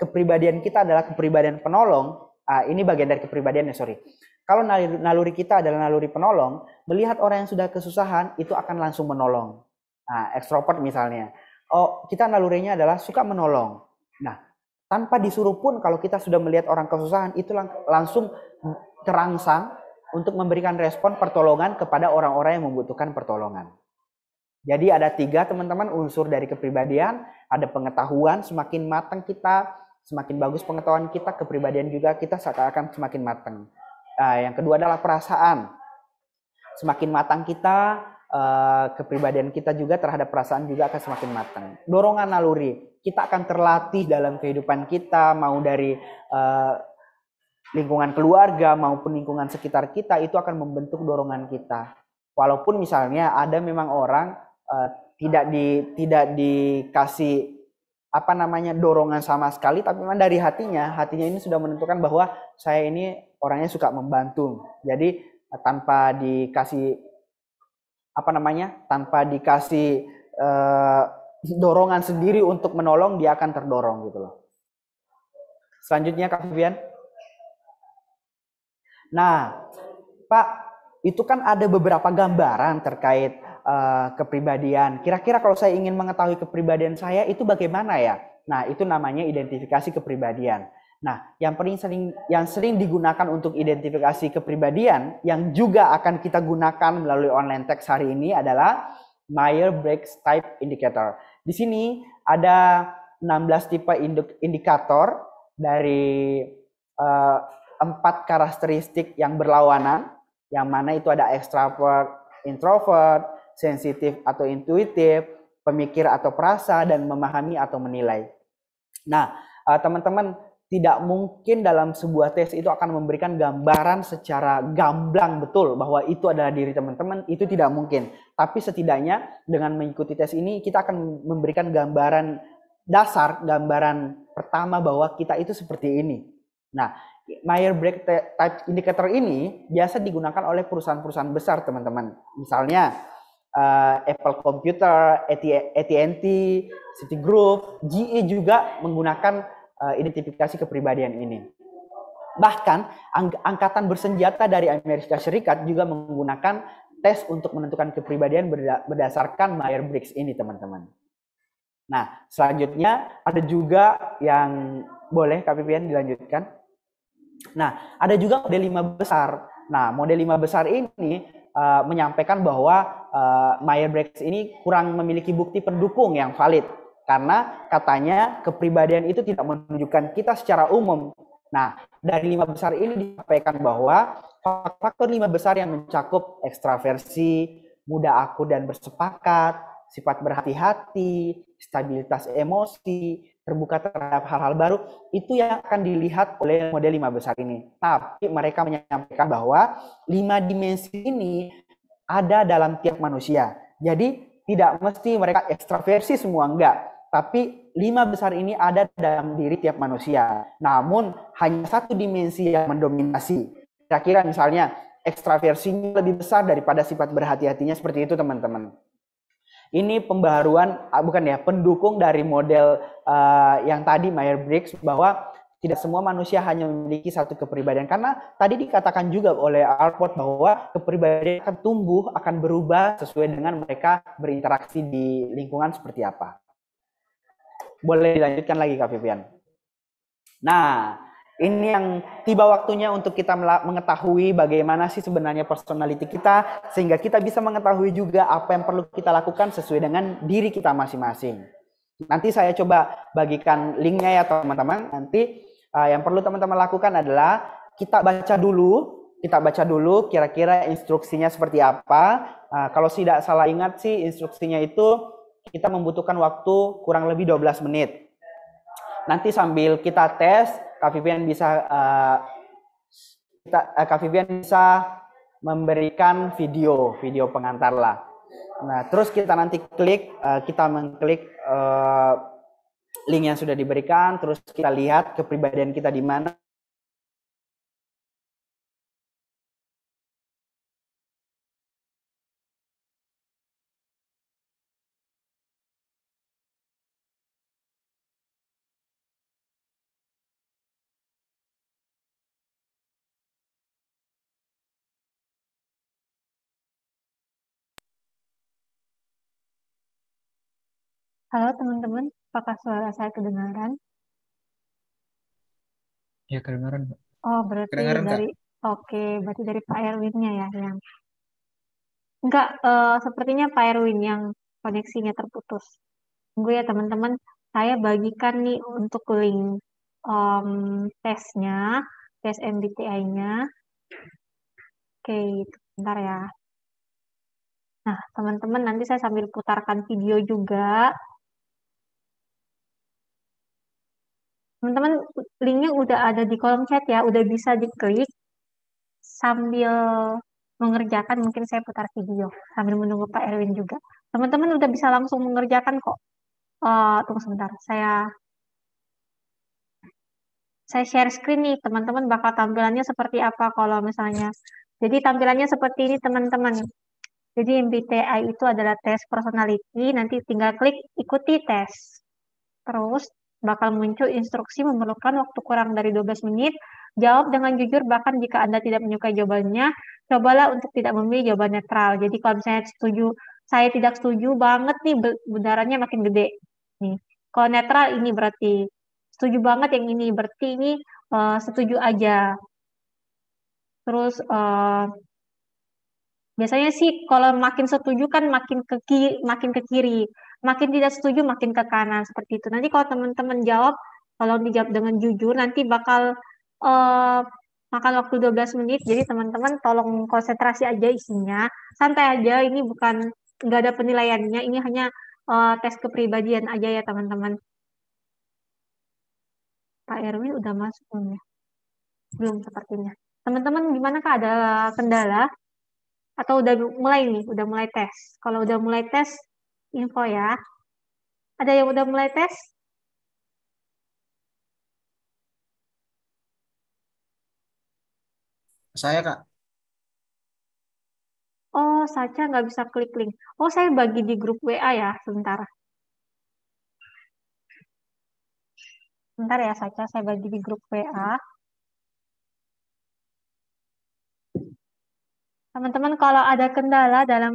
kepribadian kita adalah kepribadian penolong, ah, ini bagian dari kepribadiannya, sorry. Kalau naluri, kita adalah naluri penolong, melihat orang yang sudah kesusahan, itu akan langsung menolong. Nah, ekstrovert misalnya. Oh, kita nalurinya adalah suka menolong. Nah, tanpa disuruh pun kalau kita sudah melihat orang kesusahan, itu lang langsung terangsang untuk memberikan respon pertolongan kepada orang-orang yang membutuhkan pertolongan. Jadi ada tiga teman-teman unsur dari kepribadian, ada pengetahuan, semakin matang kita, semakin bagus pengetahuan kita, kepribadian juga kita akan semakin matang. Nah, yang kedua adalah perasaan. Semakin matang kita, eh, kepribadian kita juga terhadap perasaan juga akan semakin matang. Dorongan naluri, kita akan terlatih dalam kehidupan kita, mau dari eh, lingkungan keluarga maupun lingkungan sekitar kita itu akan membentuk dorongan kita. Walaupun misalnya ada memang orang uh, tidak di tidak dikasih apa namanya dorongan sama sekali tapi memang dari hatinya hatinya ini sudah menentukan bahwa saya ini orangnya suka membantu jadi eh, tanpa dikasih apa namanya tanpa dikasih uh, dorongan sendiri untuk menolong dia akan terdorong gitu loh selanjutnya Kak Vivian Nah, Pak, itu kan ada beberapa gambaran terkait uh, kepribadian. Kira-kira kalau saya ingin mengetahui kepribadian saya itu bagaimana ya? Nah, itu namanya identifikasi kepribadian. Nah, yang paling sering yang sering digunakan untuk identifikasi kepribadian yang juga akan kita gunakan melalui online text hari ini adalah Myers briggs Type Indicator. Di sini ada 16 tipe indikator dari uh, empat karakteristik yang berlawanan, yang mana itu ada extrovert, introvert, sensitif atau intuitif, pemikir atau perasa, dan memahami atau menilai. Nah, eh, teman-teman, tidak mungkin dalam sebuah tes itu akan memberikan gambaran secara gamblang betul bahwa itu adalah diri teman-teman, itu tidak mungkin. Tapi setidaknya dengan mengikuti tes ini kita akan memberikan gambaran dasar, gambaran pertama bahwa kita itu seperti ini. Nah, Meyer Break Type Indicator ini biasa digunakan oleh perusahaan-perusahaan besar, teman-teman. Misalnya uh, Apple Computer, AT&T, Citigroup, GE juga menggunakan uh, identifikasi kepribadian ini. Bahkan ang angkatan bersenjata dari Amerika Serikat juga menggunakan tes untuk menentukan kepribadian berdasarkan Meyer-Briggs ini, teman-teman. Nah, selanjutnya ada juga yang boleh KPPN dilanjutkan. Nah, ada juga model lima besar. Nah, model lima besar ini uh, menyampaikan bahwa uh, eh, Myers-Briggs ini kurang memiliki bukti pendukung yang valid karena katanya kepribadian itu tidak menunjukkan kita secara umum. Nah, dari lima besar ini disampaikan bahwa faktor lima besar yang mencakup ekstraversi, mudah aku dan bersepakat, sifat berhati-hati, stabilitas emosi, terbuka terhadap hal-hal baru itu yang akan dilihat oleh model lima besar ini. Tapi mereka menyampaikan bahwa lima dimensi ini ada dalam tiap manusia. Jadi tidak mesti mereka ekstraversi semua enggak, tapi lima besar ini ada dalam diri tiap manusia. Namun hanya satu dimensi yang mendominasi. Kira-kira misalnya ekstraversinya lebih besar daripada sifat berhati-hatinya seperti itu teman-teman. Ini pembaharuan ah, bukan ya pendukung dari model uh, yang tadi Meyer Briggs bahwa tidak semua manusia hanya memiliki satu kepribadian karena tadi dikatakan juga oleh Alport bahwa kepribadian akan tumbuh akan berubah sesuai dengan mereka berinteraksi di lingkungan seperti apa. Boleh dilanjutkan lagi Kak Vivian. Nah, ini yang tiba waktunya untuk kita mengetahui bagaimana sih sebenarnya personality kita sehingga kita bisa mengetahui juga apa yang perlu kita lakukan sesuai dengan diri kita masing-masing. Nanti saya coba bagikan linknya ya teman-teman. Nanti uh, yang perlu teman-teman lakukan adalah kita baca dulu, kita baca dulu kira-kira instruksinya seperti apa. Uh, kalau tidak salah ingat sih instruksinya itu kita membutuhkan waktu kurang lebih 12 menit nanti sambil kita tes, Kak Vivian bisa uh, kita uh, Kak Vivian bisa memberikan video, video pengantar lah. Nah, terus kita nanti klik, uh, kita mengklik uh, link yang sudah diberikan, terus kita lihat kepribadian kita di mana, Halo teman-teman, apakah suara saya kedengaran? Ya, kedengaran. Oh, berarti kedengaran, dari Kak. Oke, berarti dari Pak Erwinnya ya yang Enggak, uh, sepertinya Pak Erwin yang koneksinya terputus. Tunggu ya teman-teman, saya bagikan nih untuk link um, tesnya, tes MBTI-nya. Oke, bentar ya. Nah, teman-teman nanti saya sambil putarkan video juga. teman-teman linknya udah ada di kolom chat ya, udah bisa diklik sambil mengerjakan mungkin saya putar video sambil menunggu Pak Erwin juga. Teman-teman udah bisa langsung mengerjakan kok. Uh, tunggu sebentar, saya saya share screen nih, teman-teman bakal tampilannya seperti apa kalau misalnya. Jadi tampilannya seperti ini teman-teman. Jadi MBTI itu adalah tes personality, nanti tinggal klik ikuti tes. Terus bakal muncul instruksi memerlukan waktu kurang dari 12 menit. Jawab dengan jujur bahkan jika Anda tidak menyukai jawabannya, cobalah untuk tidak memilih jawaban netral. Jadi kalau misalnya setuju, saya tidak setuju banget nih benarannya makin gede. Nih. Kalau netral ini berarti setuju banget yang ini berarti ini uh, setuju aja. Terus uh, biasanya sih kalau makin setuju kan makin ke kiri, makin ke kiri makin tidak setuju makin ke kanan seperti itu. Nanti kalau teman-teman jawab kalau dijawab dengan jujur nanti bakal uh, makan waktu 12 menit. Jadi teman-teman tolong konsentrasi aja isinya. Santai aja ini bukan nggak ada penilaiannya, ini hanya uh, tes kepribadian aja ya teman-teman. Pak Erwin udah masuk belum ya? Belum sepertinya. Teman-teman gimana kak ada kendala? Atau udah mulai nih, udah mulai tes? Kalau udah mulai tes, info ya. Ada yang udah mulai tes? Saya, Kak. Oh, Saca nggak bisa klik link. Oh, saya bagi di grup WA ya, sebentar. Sebentar ya, Saca, saya bagi di grup WA. Teman-teman, kalau ada kendala dalam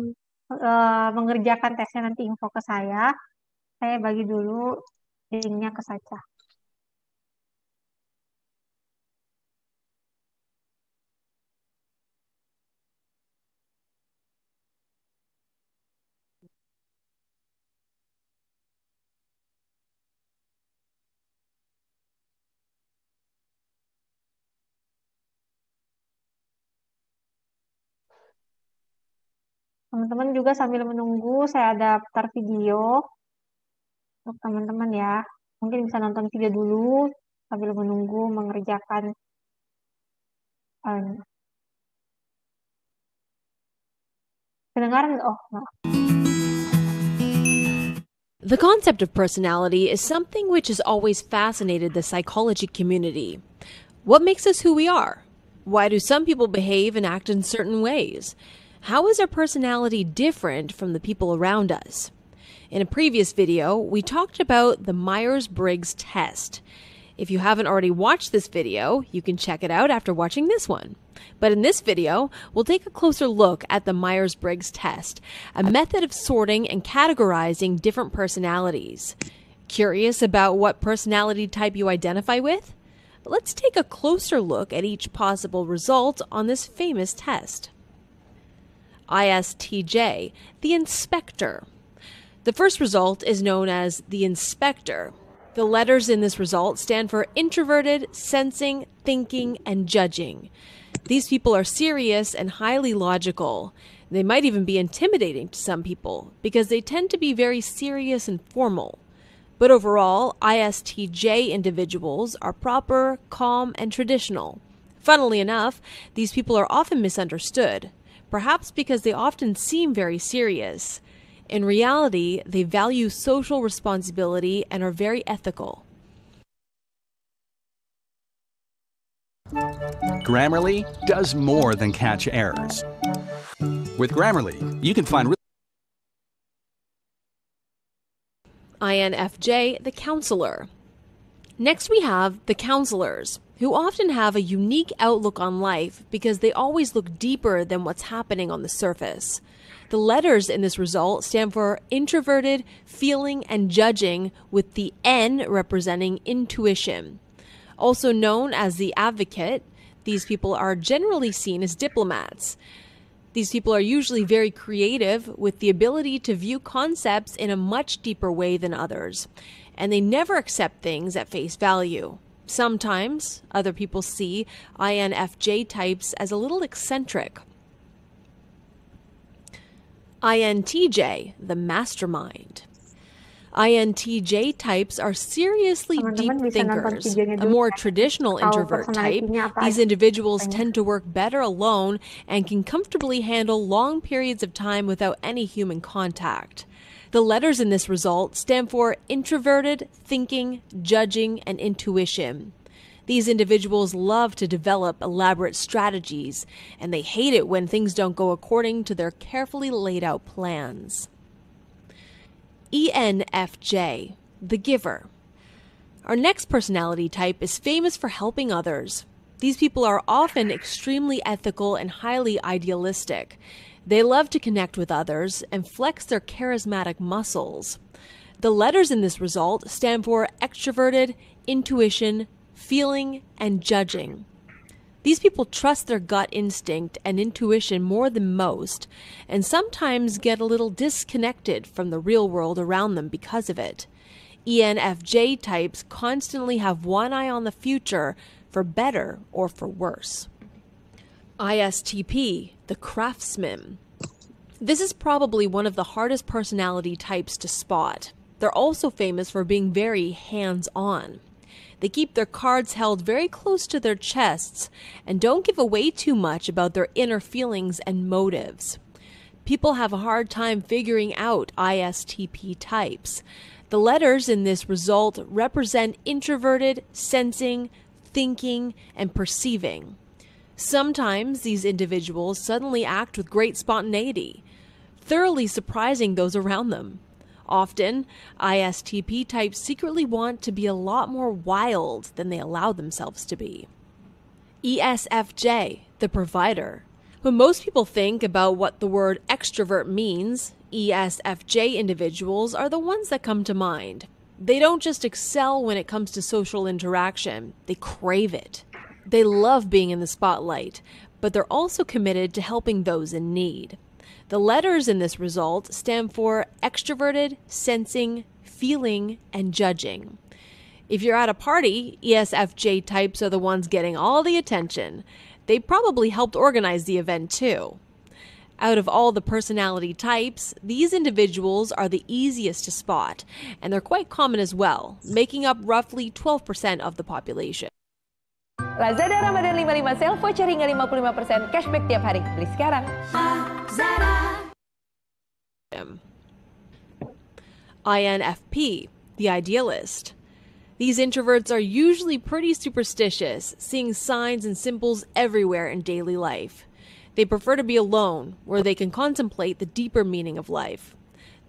Eh, mengerjakan tesnya nanti info ke saya. Saya bagi dulu linknya ke Saca. teman-teman juga sambil menunggu saya ada putar video untuk teman-teman ya. Mungkin bisa nonton video dulu sambil menunggu mengerjakan um, eh, kedengaran oh no. The concept of personality is something which has always fascinated the psychology community. What makes us who we are? Why do some people behave and act in certain ways? How is our personality different from the people around us? In a previous video, we talked about the Myers Briggs test. If you haven't already watched this video, you can check it out after watching this one. But in this video, we'll take a closer look at the Myers Briggs test, a method of sorting and categorizing different personalities. Curious about what personality type you identify with? Let's take a closer look at each possible result on this famous test. ISTJ, the inspector. The first result is known as the inspector. The letters in this result stand for introverted, sensing, thinking, and judging. These people are serious and highly logical. They might even be intimidating to some people because they tend to be very serious and formal. But overall, ISTJ individuals are proper, calm, and traditional. Funnily enough, these people are often misunderstood perhaps because they often seem very serious. In reality, they value social responsibility and are very ethical. Grammarly does more than catch errors. With Grammarly, you can find INFJ, the counselor. Next, we have the counselors who often have a unique outlook on life because they always look deeper than what's happening on the surface. The letters in this result stand for introverted, feeling, and judging, with the N representing intuition. Also known as the advocate, these people are generally seen as diplomats. These people are usually very creative with the ability to view concepts in a much deeper way than others, and they never accept things at face value. Sometimes other people see INFJ types as a little eccentric. INTJ, the mastermind. INTJ types are seriously deep thinkers, a more traditional introvert type. These individuals tend to work better alone and can comfortably handle long periods of time without any human contact. The letters in this result stand for introverted, thinking, judging, and intuition. These individuals love to develop elaborate strategies, and they hate it when things don't go according to their carefully laid out plans. ENFJ, the giver. Our next personality type is famous for helping others. These people are often extremely ethical and highly idealistic. They love to connect with others and flex their charismatic muscles. The letters in this result stand for extroverted, intuition, feeling, and judging. These people trust their gut instinct and intuition more than most, and sometimes get a little disconnected from the real world around them because of it. ENFJ types constantly have one eye on the future for better or for worse. ISTP the craftsman. This is probably one of the hardest personality types to spot. They're also famous for being very hands on. They keep their cards held very close to their chests and don't give away too much about their inner feelings and motives. People have a hard time figuring out ISTP types. The letters in this result represent introverted, sensing, thinking, and perceiving. Sometimes these individuals suddenly act with great spontaneity, thoroughly surprising those around them. Often, ISTP types secretly want to be a lot more wild than they allow themselves to be. ESFJ, the provider. When most people think about what the word extrovert means, ESFJ individuals are the ones that come to mind. They don't just excel when it comes to social interaction, they crave it. They love being in the spotlight, but they're also committed to helping those in need. The letters in this result stand for extroverted, sensing, feeling, and judging. If you're at a party, ESFJ types are the ones getting all the attention. They probably helped organize the event too. Out of all the personality types, these individuals are the easiest to spot, and they're quite common as well, making up roughly 12% of the population. Lazada Ramadan 55 sale voucher hingga 55% cashback tiap hari. Beli sekarang. Lazada. INFP, the idealist. These introverts are usually pretty superstitious, seeing signs and symbols everywhere in daily life. They prefer to be alone, where they can contemplate the deeper meaning of life.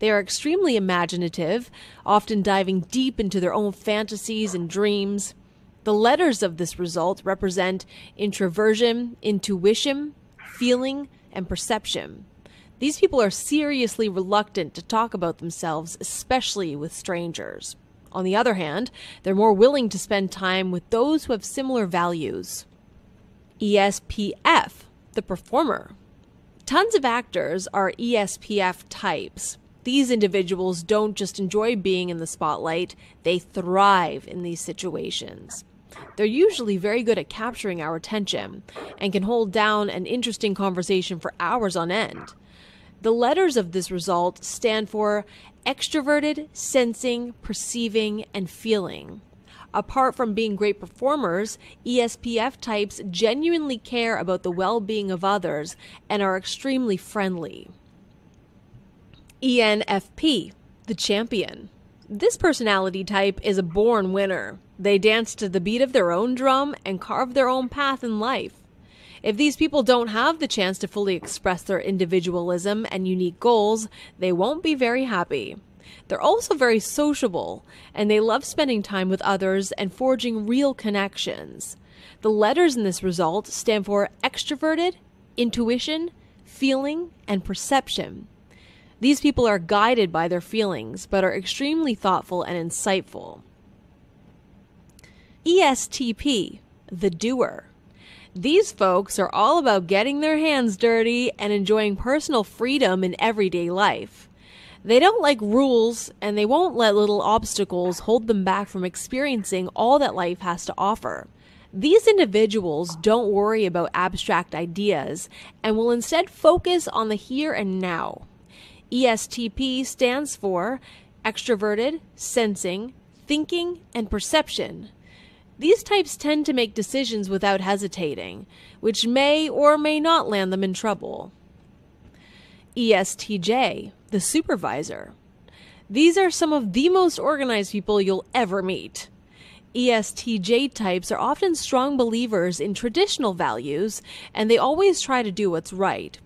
They are extremely imaginative, often diving deep into their own fantasies and dreams. The letters of this result represent introversion, intuition, feeling, and perception. These people are seriously reluctant to talk about themselves, especially with strangers. On the other hand, they're more willing to spend time with those who have similar values. ESPF, the performer. Tons of actors are ESPF types. These individuals don't just enjoy being in the spotlight, they thrive in these situations. They're usually very good at capturing our attention and can hold down an interesting conversation for hours on end. The letters of this result stand for extroverted, sensing, perceiving, and feeling. Apart from being great performers, ESPF types genuinely care about the well being of others and are extremely friendly. ENFP, the champion. This personality type is a born winner. They dance to the beat of their own drum and carve their own path in life. If these people don't have the chance to fully express their individualism and unique goals, they won't be very happy. They're also very sociable, and they love spending time with others and forging real connections. The letters in this result stand for extroverted, intuition, feeling, and perception. These people are guided by their feelings, but are extremely thoughtful and insightful. ESTP, the doer. These folks are all about getting their hands dirty and enjoying personal freedom in everyday life. They don't like rules and they won't let little obstacles hold them back from experiencing all that life has to offer. These individuals don't worry about abstract ideas and will instead focus on the here and now. ESTP stands for extroverted, sensing, thinking, and perception. These types tend to make decisions without hesitating, which may or may not land them in trouble. ESTJ, the supervisor. These are some of the most organized people you'll ever meet. ESTJ types are often strong believers in traditional values, and they always try to do what's right.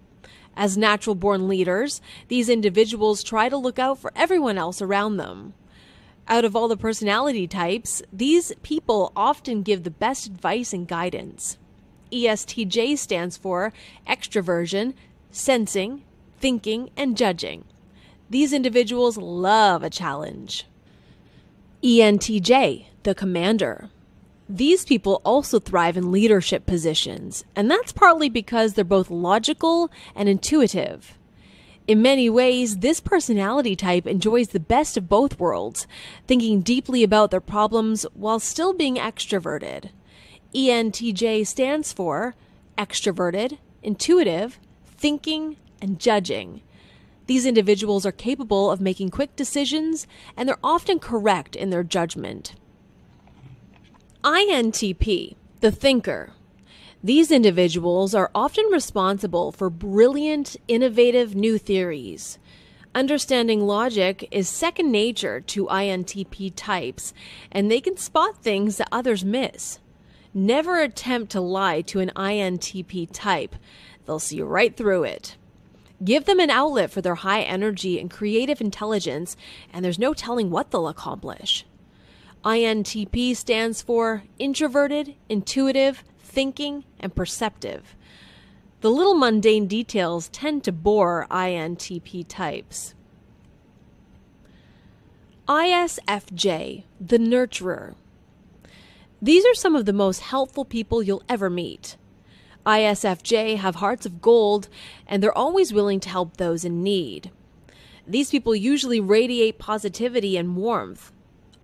As natural born leaders, these individuals try to look out for everyone else around them. Out of all the personality types, these people often give the best advice and guidance. ESTJ stands for extroversion, sensing, thinking, and judging. These individuals love a challenge. ENTJ, the commander. These people also thrive in leadership positions, and that's partly because they're both logical and intuitive. In many ways, this personality type enjoys the best of both worlds, thinking deeply about their problems while still being extroverted. ENTJ stands for extroverted, intuitive, thinking, and judging. These individuals are capable of making quick decisions and they're often correct in their judgment. INTP, the thinker, these individuals are often responsible for brilliant, innovative new theories. Understanding logic is second nature to INTP types, and they can spot things that others miss. Never attempt to lie to an INTP type, they'll see right through it. Give them an outlet for their high energy and creative intelligence, and there's no telling what they'll accomplish. INTP stands for introverted, intuitive, thinking, and perceptive. The little mundane details tend to bore INTP types. ISFJ, the nurturer. These are some of the most helpful people you'll ever meet. ISFJ have hearts of gold and they're always willing to help those in need. These people usually radiate positivity and warmth.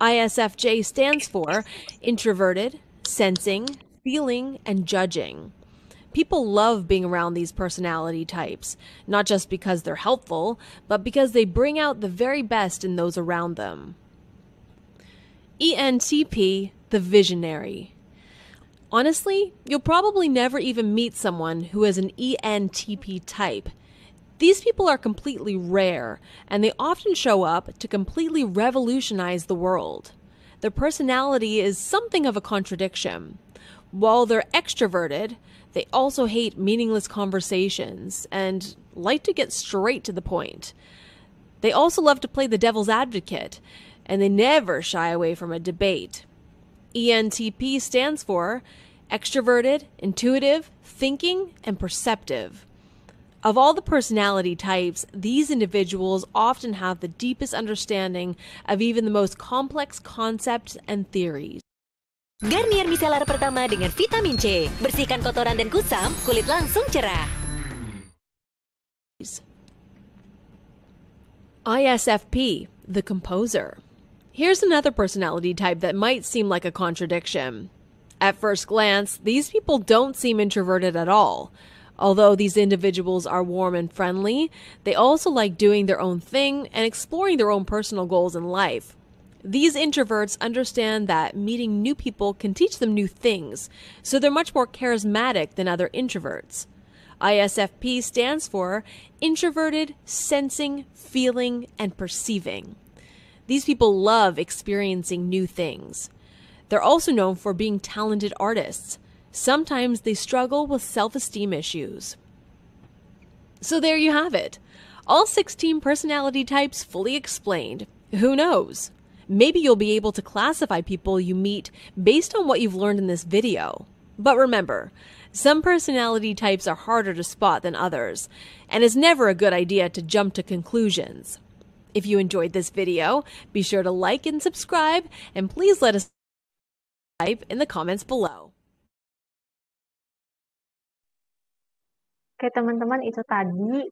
ISFJ stands for introverted, sensing, feeling and judging. People love being around these personality types, not just because they're helpful, but because they bring out the very best in those around them. ENTP, the visionary. Honestly, you'll probably never even meet someone who is an ENTP type. These people are completely rare, and they often show up to completely revolutionize the world. Their personality is something of a contradiction. While they're extroverted, they also hate meaningless conversations and like to get straight to the point. They also love to play the devil's advocate, and they never shy away from a debate. ENTP stands for extroverted, intuitive, thinking, and perceptive. Of all the personality types, these individuals often have the deepest understanding of even the most complex concepts and theories. Garnier pertama dengan vitamin C. Bersihkan kotoran dan kusam, kulit langsung cerah. ISFP, the composer. Here's another personality type that might seem like a contradiction. At first glance, these people don't seem introverted at all. Although these individuals are warm and friendly, they also like doing their own thing and exploring their own personal goals in life, these introverts understand that meeting new people can teach them new things, so they're much more charismatic than other introverts. ISFP stands for Introverted Sensing, Feeling, and Perceiving. These people love experiencing new things. They're also known for being talented artists. Sometimes they struggle with self esteem issues. So there you have it. All 16 personality types fully explained. Who knows? Maybe you'll be able to classify people you meet based on what you've learned in this video. But remember, some personality types are harder to spot than others, and it's never a good idea to jump to conclusions. If you enjoyed this video, be sure to like and subscribe, and please let us type in the comments below. Oke teman-teman itu tadi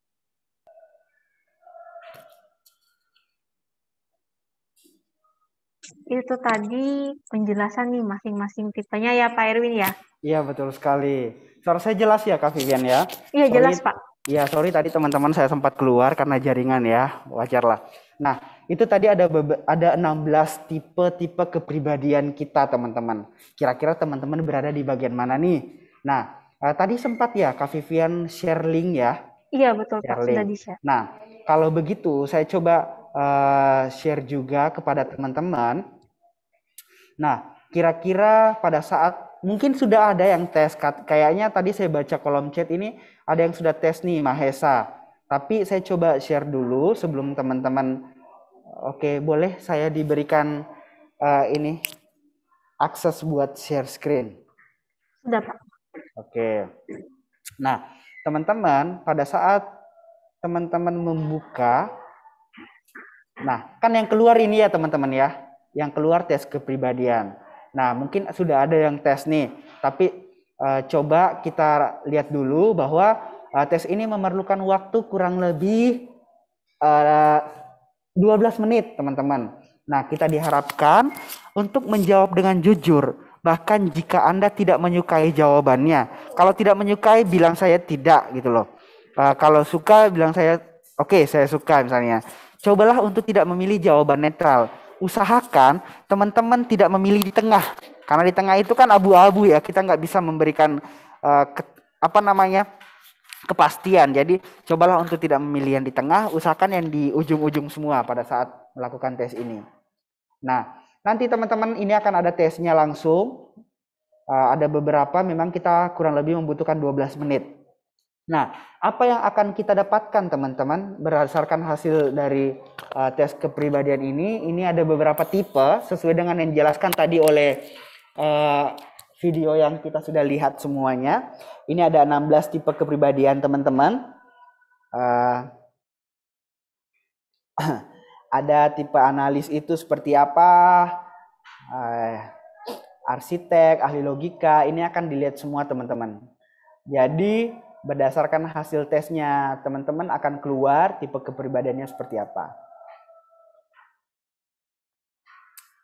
itu tadi penjelasan nih masing-masing tipenya ya Pak Erwin ya. Iya betul sekali. Suara saya jelas ya Kak Vivian ya? Iya jelas Pak. Iya sorry tadi teman-teman saya sempat keluar karena jaringan ya wajarlah. Nah itu tadi ada ada 16 tipe-tipe kepribadian kita teman-teman. Kira-kira teman-teman berada di bagian mana nih? Nah eh, tadi sempat ya Kak Vivian share link ya? Iya betul share Pak link. sudah di share. Nah kalau begitu saya coba uh, share juga kepada teman-teman Nah, kira-kira pada saat mungkin sudah ada yang tes kayaknya tadi saya baca kolom chat ini ada yang sudah tes nih Mahesa. Tapi saya coba share dulu sebelum teman-teman Oke, boleh saya diberikan uh, ini akses buat share screen. Sudah, Pak. Oke. Nah, teman-teman, pada saat teman-teman membuka Nah, kan yang keluar ini ya teman-teman ya yang keluar tes kepribadian. Nah, mungkin sudah ada yang tes nih, tapi e, coba kita lihat dulu bahwa e, tes ini memerlukan waktu kurang lebih e, eh, 12 menit, teman-teman. Nah, kita diharapkan untuk menjawab dengan jujur, bahkan jika Anda tidak menyukai jawabannya. Kalau tidak menyukai, bilang saya tidak gitu loh. E, kalau suka, bilang saya oke, okay, saya suka misalnya. Cobalah untuk tidak memilih jawaban netral usahakan teman-teman tidak memilih di tengah karena di tengah itu kan abu-abu ya kita nggak bisa memberikan uh, ke, apa namanya kepastian jadi cobalah untuk tidak memilih yang di tengah usahakan yang di ujung-ujung semua pada saat melakukan tes ini nah nanti teman-teman ini akan ada tesnya langsung uh, ada beberapa memang kita kurang lebih membutuhkan 12 menit Nah, apa yang akan kita dapatkan teman-teman berdasarkan hasil dari uh, tes kepribadian ini? Ini ada beberapa tipe sesuai dengan yang dijelaskan tadi oleh uh, video yang kita sudah lihat semuanya. Ini ada 16 tipe kepribadian teman-teman. Uh, ada tipe analis itu seperti apa? Uh, arsitek, ahli logika, ini akan dilihat semua teman-teman. Jadi berdasarkan hasil tesnya teman-teman akan keluar tipe kepribadiannya seperti apa.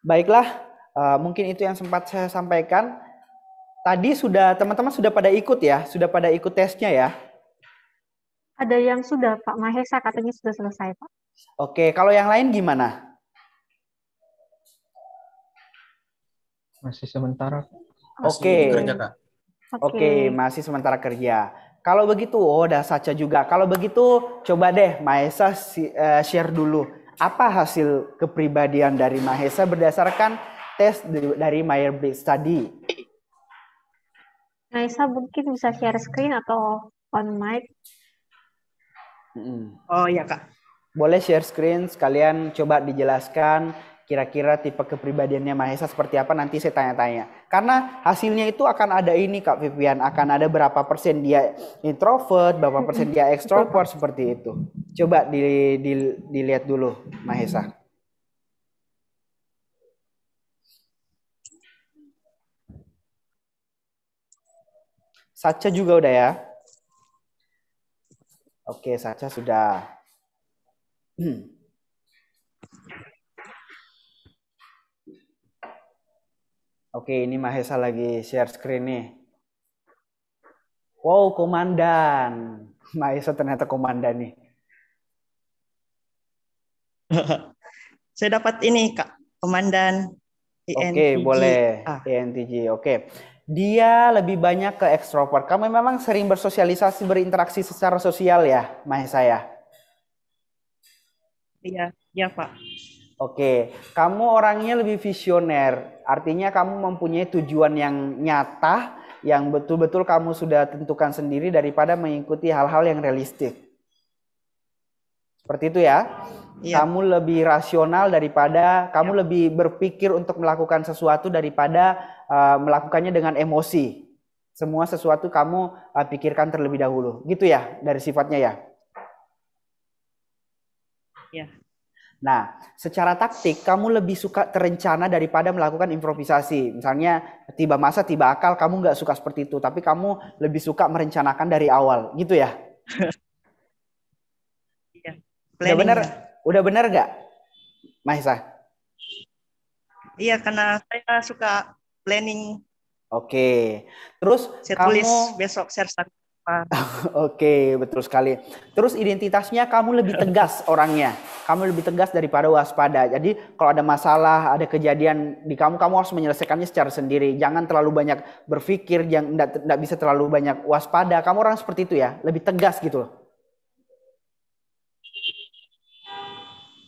Baiklah, eh, mungkin itu yang sempat saya sampaikan. Tadi sudah teman-teman sudah pada ikut ya, sudah pada ikut tesnya ya. Ada yang sudah Pak Mahesa katanya sudah selesai Pak. Oke, kalau yang lain gimana? Masih sementara. Oke. Oke, masih sementara kerja. Kalau begitu, oh udah saja juga. Kalau begitu, coba deh Mahesa eh, share dulu. Apa hasil kepribadian dari Mahesa berdasarkan tes dari Myers-Briggs tadi? Mahesa mungkin bisa share screen atau on mic. Hmm. Oh iya kak. Boleh share screen sekalian coba dijelaskan kira-kira tipe kepribadiannya Mahesa seperti apa nanti saya tanya-tanya. Karena hasilnya itu akan ada ini Kak Vivian, akan ada berapa persen dia introvert, berapa persen dia extrovert seperti itu. Coba di, di, dilihat dulu Mahesa. saja juga udah ya. Oke, saja sudah. Oke, ini Mahesa lagi share screen nih. Wow, komandan. Mahesa ternyata komandan nih. Saya dapat ini, Kak, komandan. INTG. E oke, boleh. E ah. INTJ, oke. Dia lebih banyak ke extrovert. Kamu memang sering bersosialisasi, berinteraksi secara sosial ya, Mahesa ya? Iya, iya Pak. Oke, kamu orangnya lebih visioner, artinya kamu mempunyai tujuan yang nyata, yang betul-betul kamu sudah tentukan sendiri daripada mengikuti hal-hal yang realistik. Seperti itu ya. Iya. Kamu lebih rasional daripada kamu iya. lebih berpikir untuk melakukan sesuatu daripada uh, melakukannya dengan emosi. Semua sesuatu kamu uh, pikirkan terlebih dahulu. Gitu ya dari sifatnya ya. Iya. Nah, secara taktik kamu lebih suka terencana daripada melakukan improvisasi. Misalnya tiba masa tiba akal kamu nggak suka seperti itu, tapi kamu lebih suka merencanakan dari awal, gitu ya? Iya. Udah benar, udah benar nggak, Mahisa? Iya, karena saya suka planning. Oke, terus saya kamu tulis besok status depan. Oke, betul sekali. Terus identitasnya kamu lebih tegas orangnya. Kamu lebih tegas daripada waspada. Jadi kalau ada masalah, ada kejadian di kamu, kamu harus menyelesaikannya secara sendiri. Jangan terlalu banyak berpikir, jangan tidak bisa terlalu banyak waspada. Kamu orang seperti itu ya, lebih tegas gitu loh.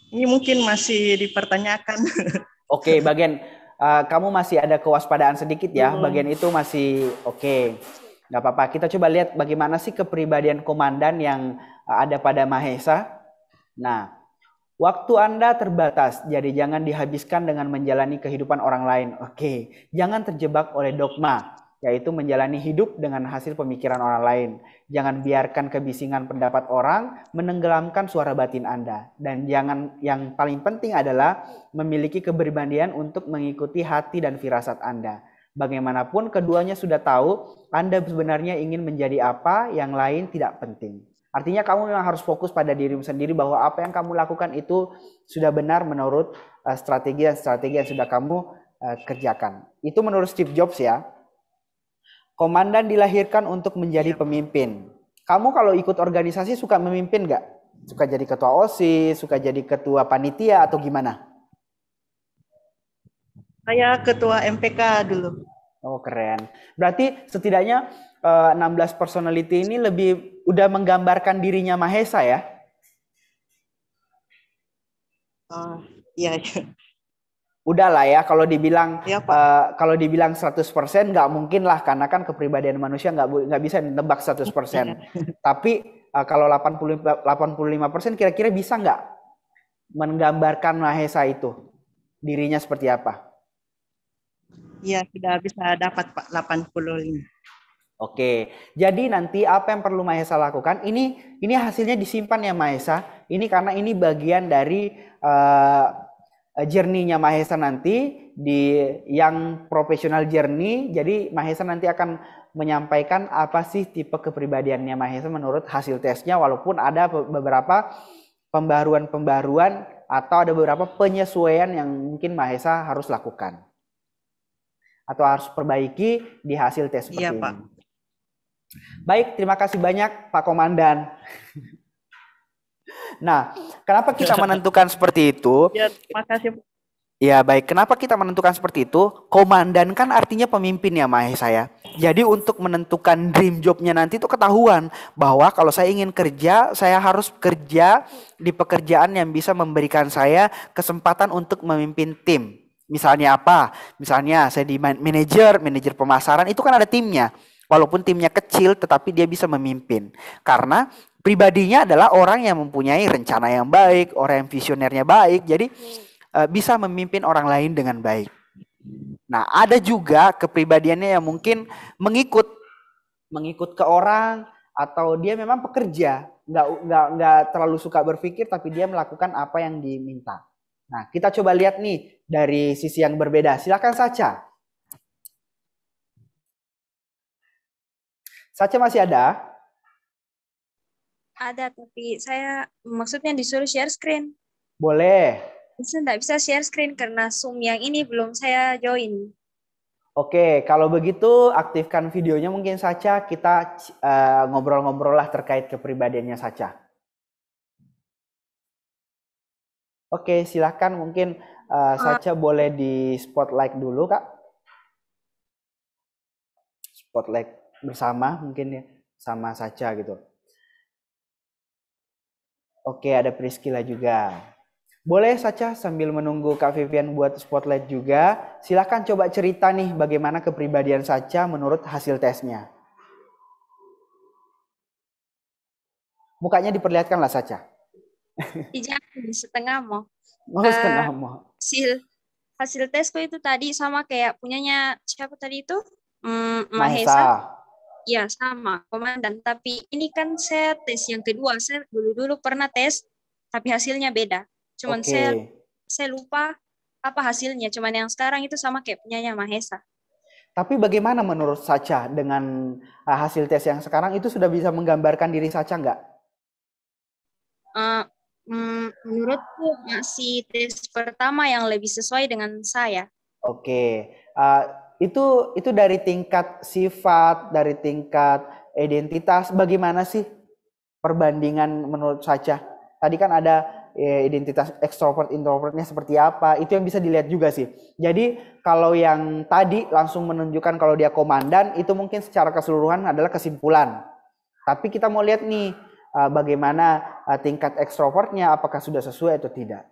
Ini mungkin masih dipertanyakan. Oke, bagian uh, kamu masih ada kewaspadaan sedikit ya. Hmm. Bagian itu masih oke. Okay gak apa-apa, kita coba lihat bagaimana sih kepribadian komandan yang eh, ada pada Mahesa. Nah, waktu Anda terbatas, jadi jangan dihabiskan dengan menjalani kehidupan orang lain. Oke, jangan terjebak oleh dogma, yaitu menjalani hidup dengan hasil pemikiran orang lain. Jangan biarkan kebisingan pendapat orang menenggelamkan suara batin Anda. Dan jangan yang paling penting adalah memiliki keberbandian untuk mengikuti hati dan firasat Anda. Bagaimanapun keduanya sudah tahu Anda sebenarnya ingin menjadi apa, yang lain tidak penting. Artinya kamu memang harus fokus pada dirimu sendiri bahwa apa yang kamu lakukan itu sudah benar menurut eh, strategi dan strategi yang sudah kamu eh, kerjakan. Itu menurut Steve Jobs ya. Komandan dilahirkan untuk menjadi iya. pemimpin. Kamu kalau ikut organisasi suka memimpin nggak? Suka jadi ketua OSIS, suka jadi ketua panitia atau gimana? Saya ketua MPK dulu. Oh keren. Berarti setidaknya uh, eh, 16 personality ini lebih udah menggambarkan dirinya Mahesa ya? Uh, iya. iya. Udahlah ya kalau dibilang ya, Uh, kalau dibilang 100% nggak mungkin lah karena kan kepribadian manusia nggak nggak bisa seratus 100%. Iya. Tapi uh, kalau 80 85% kira-kira bisa nggak menggambarkan Mahesa itu dirinya seperti apa? Iya, sudah bisa dapat Pak 85. Oke. Jadi nanti apa yang perlu Maesa lakukan? Ini ini hasilnya disimpan ya Maesa. Ini karena ini bagian dari uh, eh, jerninya Mahesa nanti di yang profesional jernih. Jadi Mahesa nanti akan menyampaikan apa sih tipe kepribadiannya Mahesa menurut hasil tesnya walaupun ada beberapa pembaruan-pembaruan atau ada beberapa penyesuaian yang mungkin Mahesa harus lakukan atau harus perbaiki di hasil tes iya, seperti iya, ini. Pak. Baik, terima kasih banyak Pak Komandan. nah, kenapa kita iya. menentukan seperti itu? Ya, terima kasih. Ya baik, kenapa kita menentukan seperti itu? Komandan kan artinya pemimpin ya mahe saya. Jadi untuk menentukan dream jobnya nanti itu ketahuan bahwa kalau saya ingin kerja, saya harus kerja di pekerjaan yang bisa memberikan saya kesempatan untuk memimpin tim. Misalnya apa? Misalnya saya di manajer, manajer pemasaran itu kan ada timnya. Walaupun timnya kecil tetapi dia bisa memimpin. Karena pribadinya adalah orang yang mempunyai rencana yang baik, orang yang visionernya baik. Jadi eh, bisa memimpin orang lain dengan baik. Nah, ada juga kepribadiannya yang mungkin mengikut mengikut ke orang atau dia memang pekerja, nggak nggak nggak terlalu suka berpikir tapi dia melakukan apa yang diminta. Nah, kita coba lihat nih dari sisi yang berbeda. Silakan saja. Saja masih ada? Ada, tapi saya maksudnya disuruh share screen. Boleh. Saya tidak bisa share screen karena Zoom yang ini belum saya join. Oke, kalau begitu aktifkan videonya mungkin saja Kita uh, ngobrol-ngobrol lah terkait kepribadiannya saja. Oke, silahkan mungkin Uh, Sacha boleh di spotlight dulu kak. Spotlight bersama mungkin ya sama Sacha gitu. Oke ada Priscila juga. Boleh saja sambil menunggu Kak Vivian buat spotlight juga. Silahkan coba cerita nih bagaimana kepribadian Saca menurut hasil tesnya. Mukanya diperlihatkan lah Saca. Iya setengah mau. Oh, setengah eh, mau hasil hasil tesku itu tadi sama kayak punyanya siapa tadi itu mm, Mahesa. Ya sama komandan. Tapi ini kan saya tes yang kedua. Saya dulu dulu pernah tes tapi hasilnya beda. Cuman okay. saya saya lupa apa hasilnya. Cuman yang sekarang itu sama kayak punyanya Mahesa. Tapi bagaimana menurut Saca dengan eh, hasil tes yang sekarang itu sudah bisa menggambarkan diri Saca nggak? Uh, Hmm, menurutku masih tes pertama yang lebih sesuai dengan saya. Oke, okay. uh, itu itu dari tingkat sifat, dari tingkat identitas, bagaimana sih perbandingan menurut saya? Tadi kan ada ya, identitas extrovert introvertnya seperti apa, itu yang bisa dilihat juga sih. Jadi kalau yang tadi langsung menunjukkan kalau dia komandan itu mungkin secara keseluruhan adalah kesimpulan. Tapi kita mau lihat nih Eh, bagaimana eh, tingkat ekstrovertnya, apakah sudah sesuai atau tidak.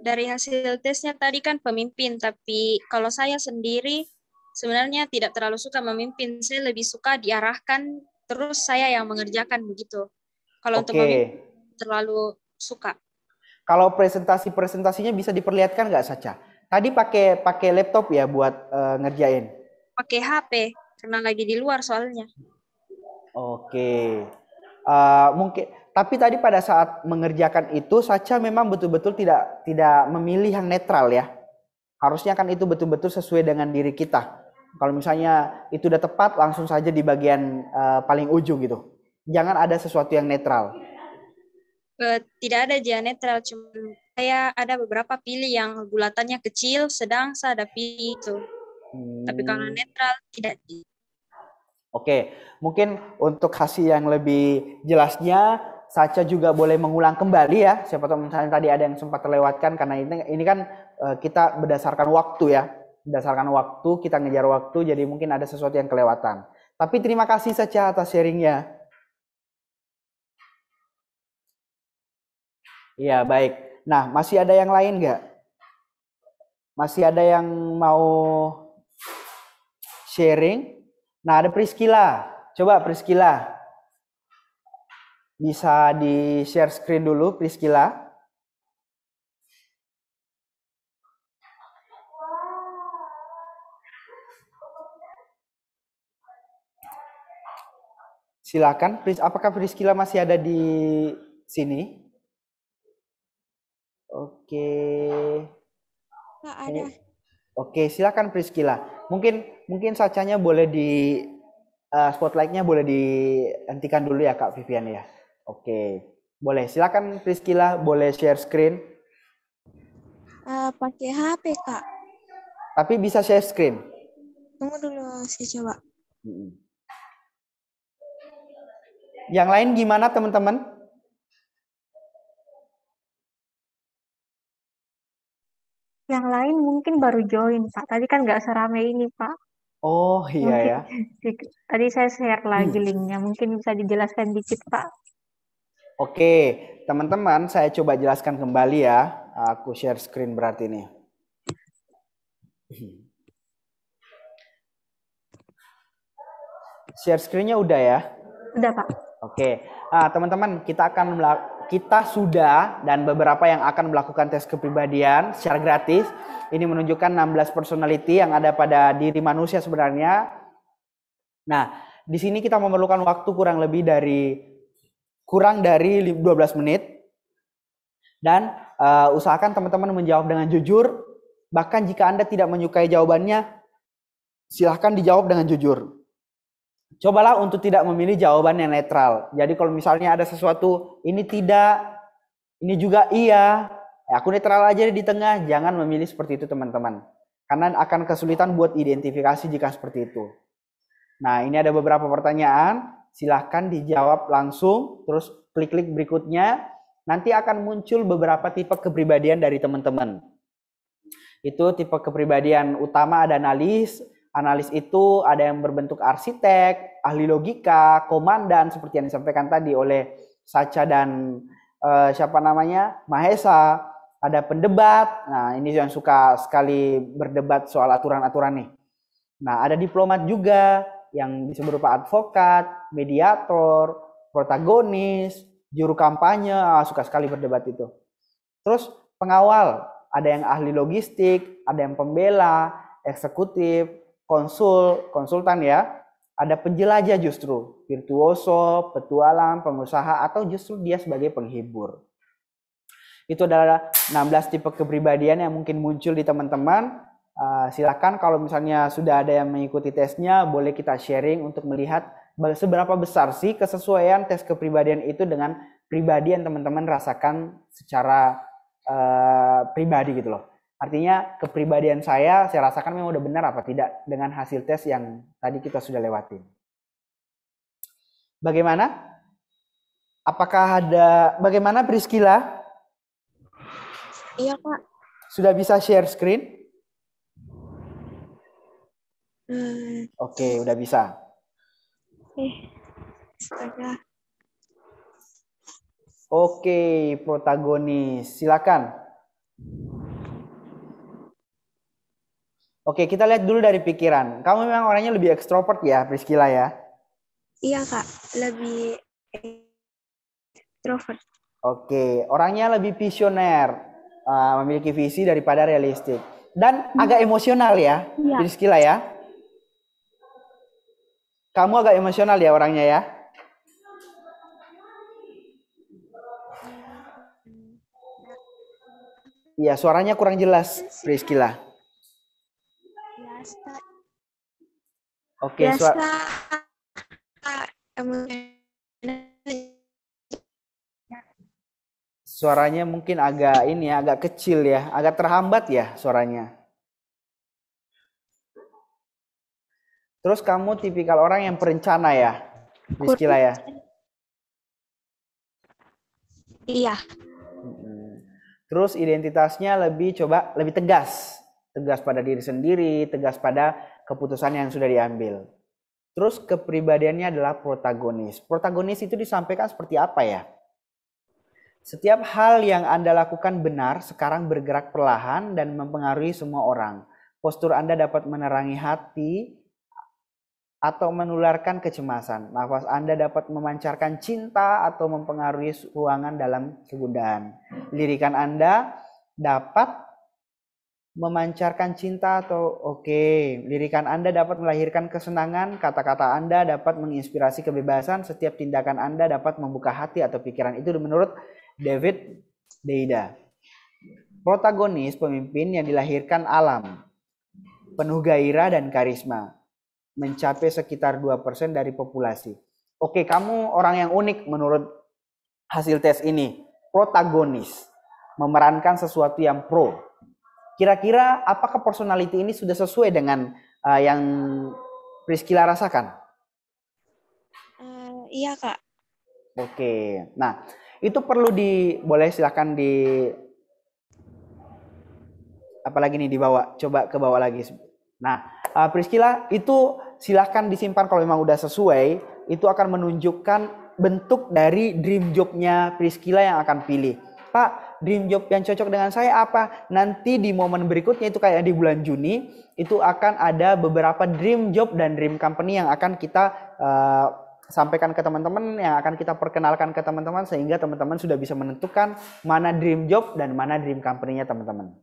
Dari hasil tesnya tadi kan pemimpin, tapi kalau saya sendiri sebenarnya tidak terlalu suka memimpin. Saya lebih suka diarahkan terus saya yang mengerjakan begitu. Kalau okay. untuk memimpin terlalu suka. Kalau presentasi-presentasinya bisa diperlihatkan nggak saja? Tadi pakai pakai laptop ya buat uh, ngerjain. Pakai HP karena lagi di luar soalnya. Oke. Uh, mungkin tapi tadi pada saat mengerjakan itu saja memang betul-betul tidak tidak memilih yang netral ya. Harusnya kan itu betul-betul sesuai dengan diri kita. Kalau misalnya itu udah tepat langsung saja di bagian uh, paling ujung gitu. Jangan ada sesuatu yang netral. Eh, tidak ada dia netral, cuma saya ada beberapa pilih yang bulatannya kecil, sedang saya ada pilih itu. Hmm. Tapi kalau netral tidak Oke, mungkin untuk hasil yang lebih jelasnya Saca juga boleh mengulang kembali ya. Siapa tahu misalnya tadi ada yang sempat terlewatkan karena ini ini kan eh, kita berdasarkan waktu ya. Berdasarkan waktu kita ngejar waktu jadi mungkin ada sesuatu yang kelewatan. Tapi terima kasih Saca atas sharingnya. Iya, baik. Nah, masih ada yang lain nggak? Masih ada yang mau sharing? Nah, ada Priscilla. Coba Priscilla. Bisa di share screen dulu Priscilla. Silakan, Pris, apakah Priscilla masih ada di sini? Oke. Okay. Nggak ada. Oke, silakan Priscila. Mungkin mungkin sacanya boleh di uh, spotlightnya boleh dihentikan dulu ya Kak Vivian ya. Oke, boleh. Silakan Priscila, boleh share screen. Uh, pakai HP Kak. Tapi bisa share screen. Tunggu dulu, saya coba. Yang lain gimana teman-teman? Yang lain mungkin baru join, Pak. Tadi kan nggak seramai ini, Pak. Oh iya mungkin, ya. Tadi saya share lagi hmm. linknya, mungkin bisa dijelaskan dikit, Pak. Oke, teman-teman, saya coba jelaskan kembali ya. Aku share screen berarti ini. Share screennya udah ya? Udah, Pak. Oke. Nah, teman-teman, kita akan kita sudah dan beberapa yang akan melakukan tes kepribadian secara gratis. Ini menunjukkan 16 personality yang ada pada diri manusia sebenarnya. Nah, di sini kita memerlukan waktu kurang lebih dari kurang dari 12 menit. Dan uh, usahakan teman-teman menjawab dengan jujur. Bahkan jika Anda tidak menyukai jawabannya, silahkan dijawab dengan jujur cobalah untuk tidak memilih jawaban yang netral. Jadi kalau misalnya ada sesuatu ini tidak, ini juga iya, ya aku netral aja di tengah. Jangan memilih seperti itu teman-teman. Karena akan kesulitan buat identifikasi jika seperti itu. Nah ini ada beberapa pertanyaan, silahkan dijawab langsung, terus klik-klik berikutnya. Nanti akan muncul beberapa tipe kepribadian dari teman-teman. Itu tipe kepribadian utama ada analis, Analis itu ada yang berbentuk arsitek, ahli logika, komandan seperti yang disampaikan tadi oleh Sacha dan uh, siapa namanya Mahesa. Ada pendebat. Nah ini yang suka sekali berdebat soal aturan-aturan nih. Nah ada diplomat juga yang bisa berupa advokat, mediator, protagonis, juru kampanye. Ah, suka sekali berdebat itu. Terus pengawal, ada yang ahli logistik, ada yang pembela, eksekutif, konsul, konsultan ya, ada penjelajah justru, virtuoso, petualang, pengusaha, atau justru dia sebagai penghibur. Itu adalah 16 tipe kepribadian yang mungkin muncul di teman-teman. Uh, silakan kalau misalnya sudah ada yang mengikuti tesnya, boleh kita sharing untuk melihat seberapa besar sih kesesuaian tes kepribadian itu dengan pribadi yang teman-teman rasakan secara ah, pribadi gitu loh. Artinya kepribadian saya, saya rasakan memang udah benar apa tidak dengan hasil tes yang tadi kita sudah lewatin. Bagaimana? Apakah ada, bagaimana Priskila? Iya Pak. Sudah bisa share screen? Hmm. Oke, udah bisa. Oke, Oke, protagonis. Silakan. Oke, kita lihat dulu dari pikiran. Kamu memang orangnya lebih ekstrovert ya, Priscila ya? Iya, Kak. Lebih ekstrovert. Oke, orangnya lebih visioner, eh, memiliki visi daripada realistik. Dan hmm. agak emosional ya, iya. Priscila ya? Kamu agak emosional ya orangnya ya? Iya, suaranya kurang jelas, Priscila biasa. Oke, okay, biasa. Suaranya mungkin agak ini ya, agak kecil ya, agak terhambat ya suaranya. Terus kamu tipikal orang yang perencana ya, Rizkila ya? Iya. Terus identitasnya lebih coba lebih tegas, tegas pada diri sendiri, tegas pada keputusan yang sudah diambil. Terus kepribadiannya adalah protagonis. Protagonis itu disampaikan seperti apa ya? Setiap hal yang Anda lakukan benar sekarang bergerak perlahan dan mempengaruhi semua orang. Postur Anda dapat menerangi hati atau menularkan kecemasan. Nafas Anda dapat memancarkan cinta atau mempengaruhi ruangan dalam kegundahan. Lirikan Anda dapat memancarkan cinta atau oke okay, lirikan Anda dapat melahirkan kesenangan, kata-kata Anda dapat menginspirasi kebebasan, setiap tindakan Anda dapat membuka hati atau pikiran. Itu menurut David Deida. Protagonis pemimpin yang dilahirkan alam, penuh gairah dan karisma, mencapai sekitar 2% dari populasi. Oke, okay, kamu orang yang unik menurut hasil tes ini. Protagonis, memerankan sesuatu yang pro, Kira-kira apakah personality ini sudah sesuai dengan uh, yang Priscila rasakan? Uh, iya kak. Oke, nah itu perlu di boleh silahkan di apalagi nih dibawa coba ke bawah lagi. Nah uh, Priscila itu silahkan disimpan kalau memang udah sesuai itu akan menunjukkan bentuk dari dream jobnya Priscila yang akan pilih. Pak, dream job yang cocok dengan saya apa? Nanti di momen berikutnya itu kayak di bulan Juni itu akan ada beberapa dream job dan dream company yang akan kita uh, sampaikan ke teman-teman yang akan kita perkenalkan ke teman-teman sehingga teman-teman sudah bisa menentukan mana dream job dan mana dream company-nya teman-teman.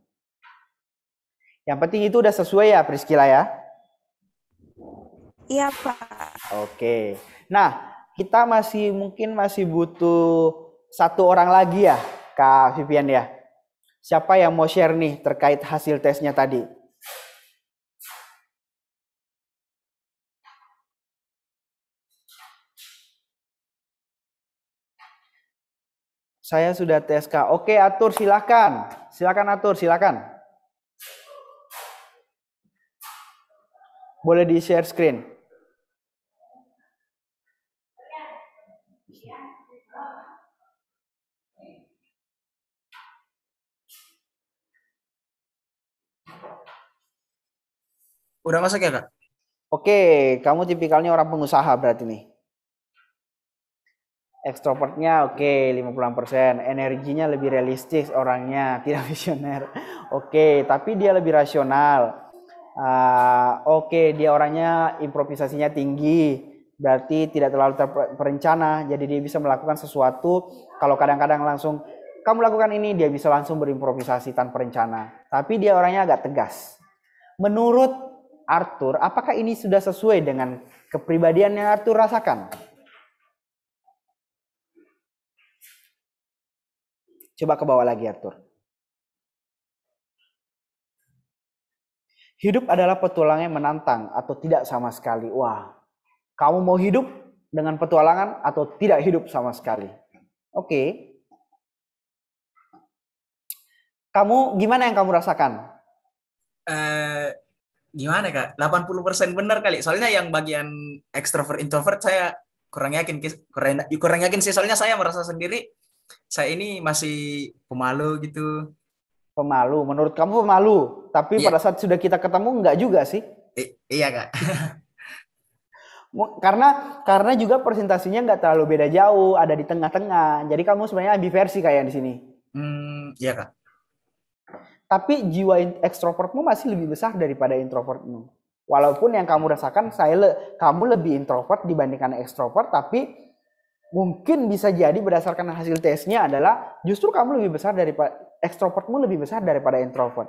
Yang penting itu udah sesuai ya Priscila ya. Iya Pak. Oke. Nah kita masih mungkin masih butuh satu orang lagi ya Kak Vivian ya. Siapa yang mau share nih terkait hasil tesnya tadi? Saya sudah tes Kak. Oke, atur silakan. Silakan atur, silakan. Boleh di share screen. Udah masuk ya, Kak? Oke, kamu tipikalnya orang pengusaha berarti nih. Ekstrovertnya oke okay, 50%, energinya lebih realistis orangnya, tidak visioner. Oke, okay, tapi dia lebih rasional. Uh, oke, okay, dia orangnya improvisasinya tinggi, berarti tidak terlalu terperencana, jadi dia bisa melakukan sesuatu kalau kadang-kadang langsung kamu lakukan ini, dia bisa langsung berimprovisasi tanpa rencana. Tapi dia orangnya agak tegas. Menurut Arthur, apakah ini sudah sesuai dengan kepribadian yang Arthur rasakan? Coba ke bawah lagi Arthur. Hidup adalah petualangan yang menantang atau tidak sama sekali. Wah, kamu mau hidup dengan petualangan atau tidak hidup sama sekali. Oke. Okay. Kamu gimana yang kamu rasakan? Uh, gimana kak 80% persen benar kali soalnya yang bagian extrovert introvert saya kurang yakin kurang, kurang yakin sih soalnya saya merasa sendiri saya ini masih pemalu gitu pemalu menurut kamu pemalu tapi yeah. pada saat sudah kita ketemu nggak juga sih I iya kak karena karena juga presentasinya nggak terlalu beda jauh ada di tengah-tengah jadi kamu sebenarnya ambiversi kayak di sini hmm iya kak tapi jiwa ekstrovertmu masih lebih besar daripada introvertmu. Walaupun yang kamu rasakan saya kamu lebih introvert dibandingkan ekstrovert, tapi mungkin bisa jadi berdasarkan hasil tesnya adalah justru kamu lebih besar daripada ekstrovertmu lebih besar daripada introvert.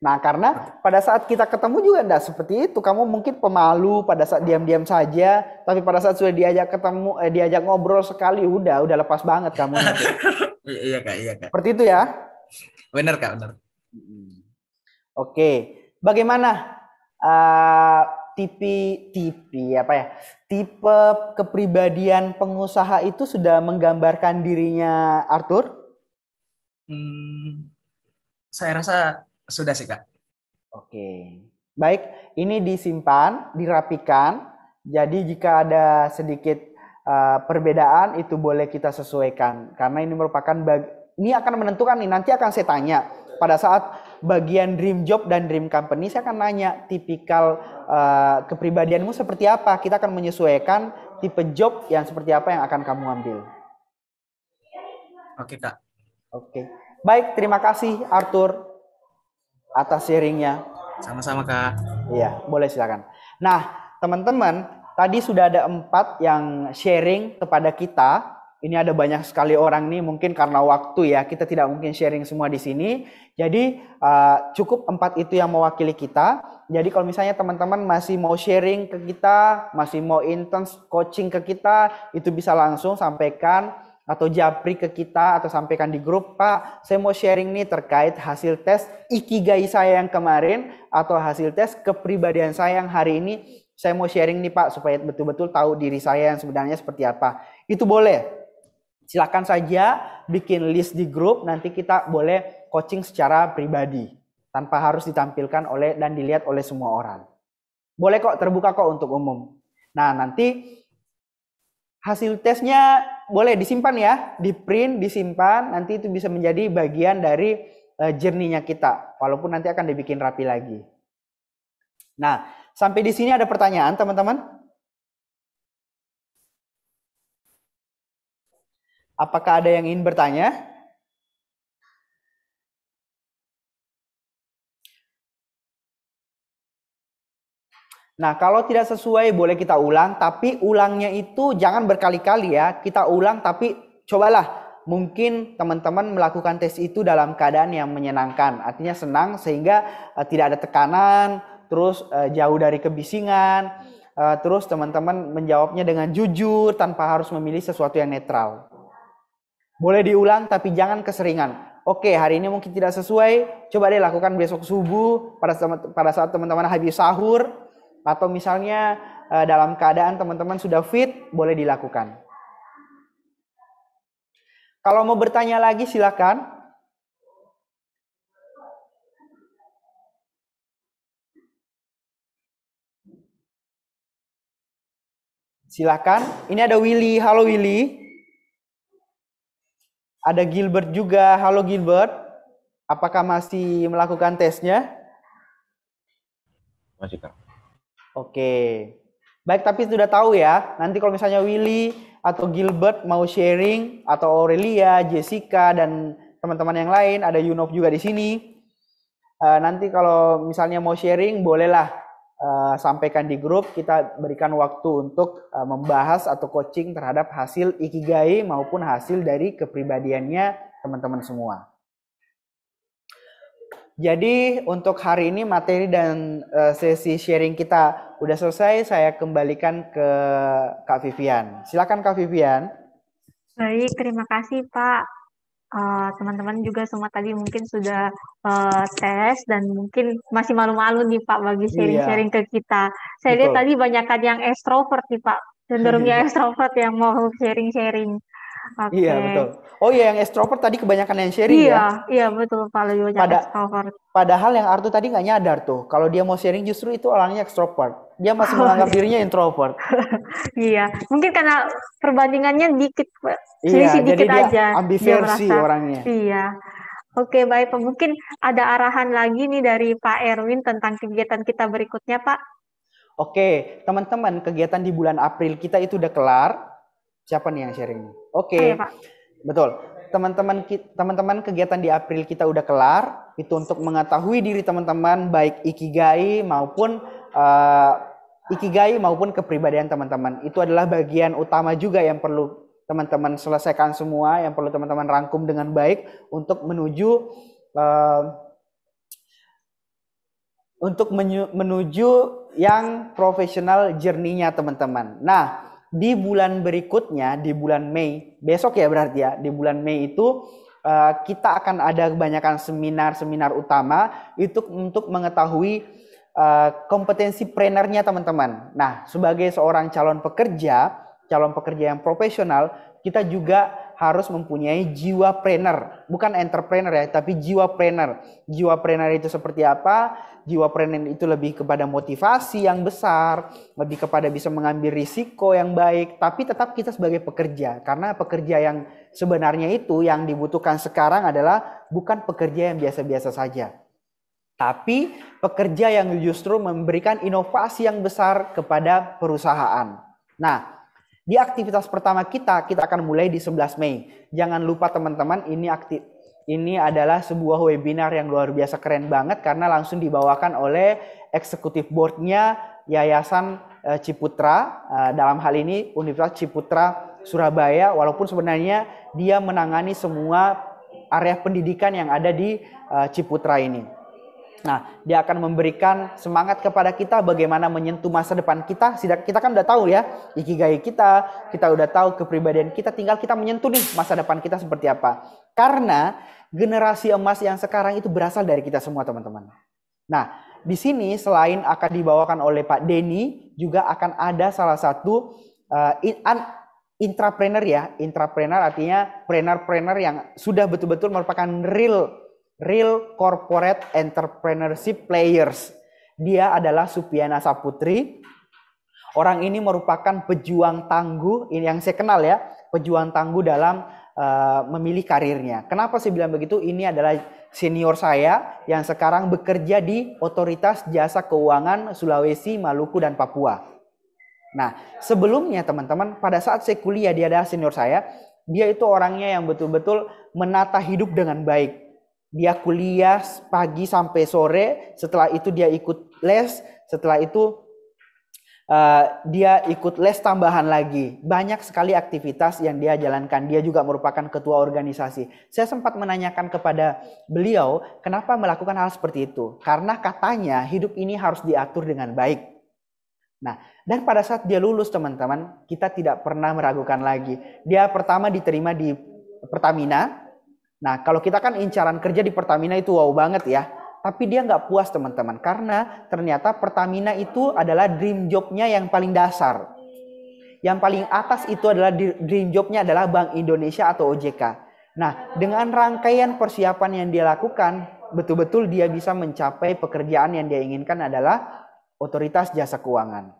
Nah, karena pada saat kita ketemu juga enggak seperti itu. Kamu mungkin pemalu pada saat diam-diam saja, tapi pada saat sudah diajak ketemu eh, diajak ngobrol sekali udah udah lepas banget kamu nanti. Iya, iya, Kak, iya, Kak. Seperti itu ya. Benar, Kak, benar. Oke. Bagaimana uh, eh, tipe tipe apa ya? Tipe kepribadian pengusaha itu sudah menggambarkan dirinya Arthur? Hmm, saya rasa sudah sih kak. Oke, baik. Ini disimpan, dirapikan. Jadi jika ada sedikit uh, perbedaan itu boleh kita sesuaikan karena ini merupakan bag ini akan menentukan nih nanti akan saya tanya pada saat bagian dream job dan dream company saya akan nanya tipikal uh, kepribadianmu seperti apa kita akan menyesuaikan tipe job yang seperti apa yang akan kamu ambil. Oke, Kak. Oke. Baik, terima kasih Arthur atas sharingnya. Sama-sama kak. Iya, boleh silakan. Nah, teman-teman, tadi sudah ada empat yang sharing kepada kita. Ini ada banyak sekali orang nih, mungkin karena waktu ya kita tidak mungkin sharing semua di sini. Jadi uh, cukup empat itu yang mewakili kita. Jadi kalau misalnya teman-teman masih mau sharing ke kita, masih mau intens coaching ke kita, itu bisa langsung sampaikan atau japri ke kita atau sampaikan di grup, Pak, saya mau sharing nih terkait hasil tes ikigai saya yang kemarin atau hasil tes kepribadian saya yang hari ini saya mau sharing nih Pak supaya betul-betul tahu diri saya yang sebenarnya seperti apa. Itu boleh. Silakan saja bikin list di grup nanti kita boleh coaching secara pribadi tanpa harus ditampilkan oleh dan dilihat oleh semua orang. Boleh kok terbuka kok untuk umum. Nah, nanti hasil tesnya boleh disimpan ya, di print, disimpan, nanti itu bisa menjadi bagian dari eh, jernihnya kita, walaupun nanti akan dibikin rapi lagi. Nah, sampai di sini ada pertanyaan teman-teman? Apakah ada yang ingin bertanya? Nah, kalau tidak sesuai boleh kita ulang, tapi ulangnya itu jangan berkali-kali ya. Kita ulang tapi cobalah mungkin teman-teman melakukan tes itu dalam keadaan yang menyenangkan. Artinya senang sehingga uh, tidak ada tekanan, terus uh, jauh dari kebisingan, uh, terus teman-teman menjawabnya dengan jujur tanpa harus memilih sesuatu yang netral. Boleh diulang tapi jangan keseringan oke hari ini mungkin tidak sesuai, coba deh lakukan besok subuh pada pada saat teman-teman habis sahur atau misalnya eh, dalam keadaan teman-teman sudah fit, boleh dilakukan. Kalau mau bertanya lagi silakan. Silakan. Ini ada Willy. Halo Willy. Ada Gilbert juga. Halo Gilbert. Apakah masih melakukan tesnya? Masih, Kak. Oke. Baik, tapi sudah tahu ya. Nanti kalau misalnya Willy atau Gilbert mau sharing atau Aurelia, Jessica dan teman-teman yang lain, ada Yunov juga di sini. Uh, nanti kalau misalnya mau sharing bolehlah uh, sampaikan di grup. Kita berikan waktu untuk uh, membahas atau coaching terhadap hasil ikigai maupun hasil dari kepribadiannya teman-teman semua. Jadi untuk hari ini materi dan uh, sesi sharing kita udah selesai, saya kembalikan ke Kak Vivian. Silakan Kak Vivian. Baik, terima kasih Pak. Eh, teman-teman uh, juga semua tadi mungkin sudah uh, tes dan mungkin masih malu-malu nih Pak bagi iya. sharing-sharing iya. ke kita. Saya Betul. lihat tadi banyakkan yang extrovert nih Pak, cenderungnya extrovert yang mau sharing-sharing. Okay. Iya betul. Oh iya yang extrovert tadi kebanyakan yang sharing iya, ya. Iya betul kalau banyak Pada, extrovert. Padahal yang Artu tadi nggak nyadar tuh kalau dia mau sharing justru itu orangnya extrovert. Dia masih oh, menganggap iya. dirinya introvert. iya mungkin karena perbandingannya dikit iya, selisih dikit dia aja. Ambiversi dia orangnya. Iya. Oke baik mungkin ada arahan lagi nih dari Pak Erwin tentang kegiatan kita berikutnya Pak. Oke, teman-teman, kegiatan di bulan April kita itu udah kelar Siapa nih yang sharing Oke. Okay. Iya, Betul. Teman-teman teman-teman kegiatan di April kita udah kelar itu untuk mengetahui diri teman-teman baik ikigai maupun uh, ikigai maupun kepribadian teman-teman. Itu adalah bagian utama juga yang perlu teman-teman selesaikan semua, yang perlu teman-teman rangkum dengan baik untuk menuju uh, untuk menuju yang profesional jerninya teman-teman. Nah, di bulan berikutnya, di bulan Mei, besok ya berarti ya, di bulan Mei itu eh, kita akan ada kebanyakan seminar-seminar utama itu untuk mengetahui eh, kompetensi prenernya teman-teman. Nah, sebagai seorang calon pekerja, calon pekerja yang profesional, kita juga harus mempunyai jiwa planner, bukan entrepreneur ya, tapi jiwa planner. Jiwa planner itu seperti apa? Jiwa planner itu lebih kepada motivasi yang besar, lebih kepada bisa mengambil risiko yang baik, tapi tetap kita sebagai pekerja. Karena pekerja yang sebenarnya itu yang dibutuhkan sekarang adalah bukan pekerja yang biasa-biasa saja. Tapi pekerja yang justru memberikan inovasi yang besar kepada perusahaan. Nah, di aktivitas pertama kita, kita akan mulai di 11 Mei. Jangan lupa teman-teman, ini aktif ini adalah sebuah webinar yang luar biasa keren banget karena langsung dibawakan oleh eksekutif boardnya Yayasan eh, Ciputra eh, dalam hal ini Universitas Ciputra Surabaya walaupun sebenarnya dia menangani semua area pendidikan yang ada di eh, Ciputra ini. Nah, dia akan memberikan semangat kepada kita bagaimana menyentuh masa depan kita. Kita kan udah tahu ya, ikigai kita, kita udah tahu kepribadian kita, tinggal kita menyentuh nih masa depan kita seperti apa. Karena generasi emas yang sekarang itu berasal dari kita semua, teman-teman. Nah, di sini selain akan dibawakan oleh Pak Denny, juga akan ada salah satu uh, intrapreneur ya. Intrapreneur artinya prener-prener yang sudah betul-betul merupakan real Real Corporate Entrepreneurship Players. Dia adalah Supiana Saputri. Orang ini merupakan pejuang tangguh, ini yang saya kenal ya, pejuang tangguh dalam uh, memilih karirnya. Kenapa saya bilang begitu? Ini adalah senior saya yang sekarang bekerja di Otoritas Jasa Keuangan Sulawesi, Maluku, dan Papua. Nah, sebelumnya teman-teman, pada saat saya kuliah dia adalah senior saya, dia itu orangnya yang betul-betul menata hidup dengan baik dia kuliah pagi sampai sore, setelah itu dia ikut les, setelah itu uh, dia ikut les tambahan lagi. Banyak sekali aktivitas yang dia jalankan. Dia juga merupakan ketua organisasi. Saya sempat menanyakan kepada beliau, kenapa melakukan hal seperti itu? Karena katanya hidup ini harus diatur dengan baik. Nah, dan pada saat dia lulus teman-teman, kita tidak pernah meragukan lagi. Dia pertama diterima di Pertamina, Nah, kalau kita kan incaran kerja di Pertamina itu wow banget ya. Tapi dia nggak puas teman-teman karena ternyata Pertamina itu adalah dream jobnya yang paling dasar. Yang paling atas itu adalah dream jobnya adalah Bank Indonesia atau OJK. Nah, dengan rangkaian persiapan yang dia lakukan, betul-betul dia bisa mencapai pekerjaan yang dia inginkan adalah otoritas jasa keuangan.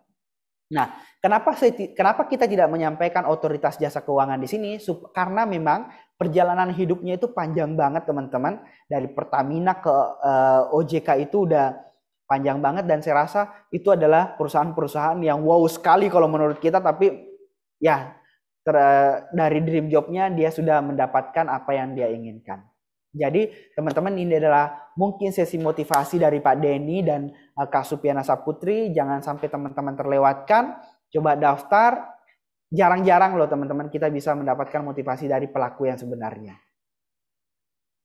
Nah, kenapa kenapa kita tidak menyampaikan otoritas jasa keuangan di sini? Karena memang perjalanan hidupnya itu panjang banget teman-teman dari Pertamina ke uh, eh, OJK itu udah panjang banget dan saya rasa itu adalah perusahaan-perusahaan yang wow sekali kalau menurut kita tapi ya ter, eh, dari dream jobnya dia sudah mendapatkan apa yang dia inginkan. Jadi teman-teman ini adalah mungkin sesi motivasi dari Pak Denny dan uh, Kak Supiana Saputri. Jangan sampai teman-teman terlewatkan. Coba daftar, jarang-jarang loh teman-teman kita bisa mendapatkan motivasi dari pelaku yang sebenarnya.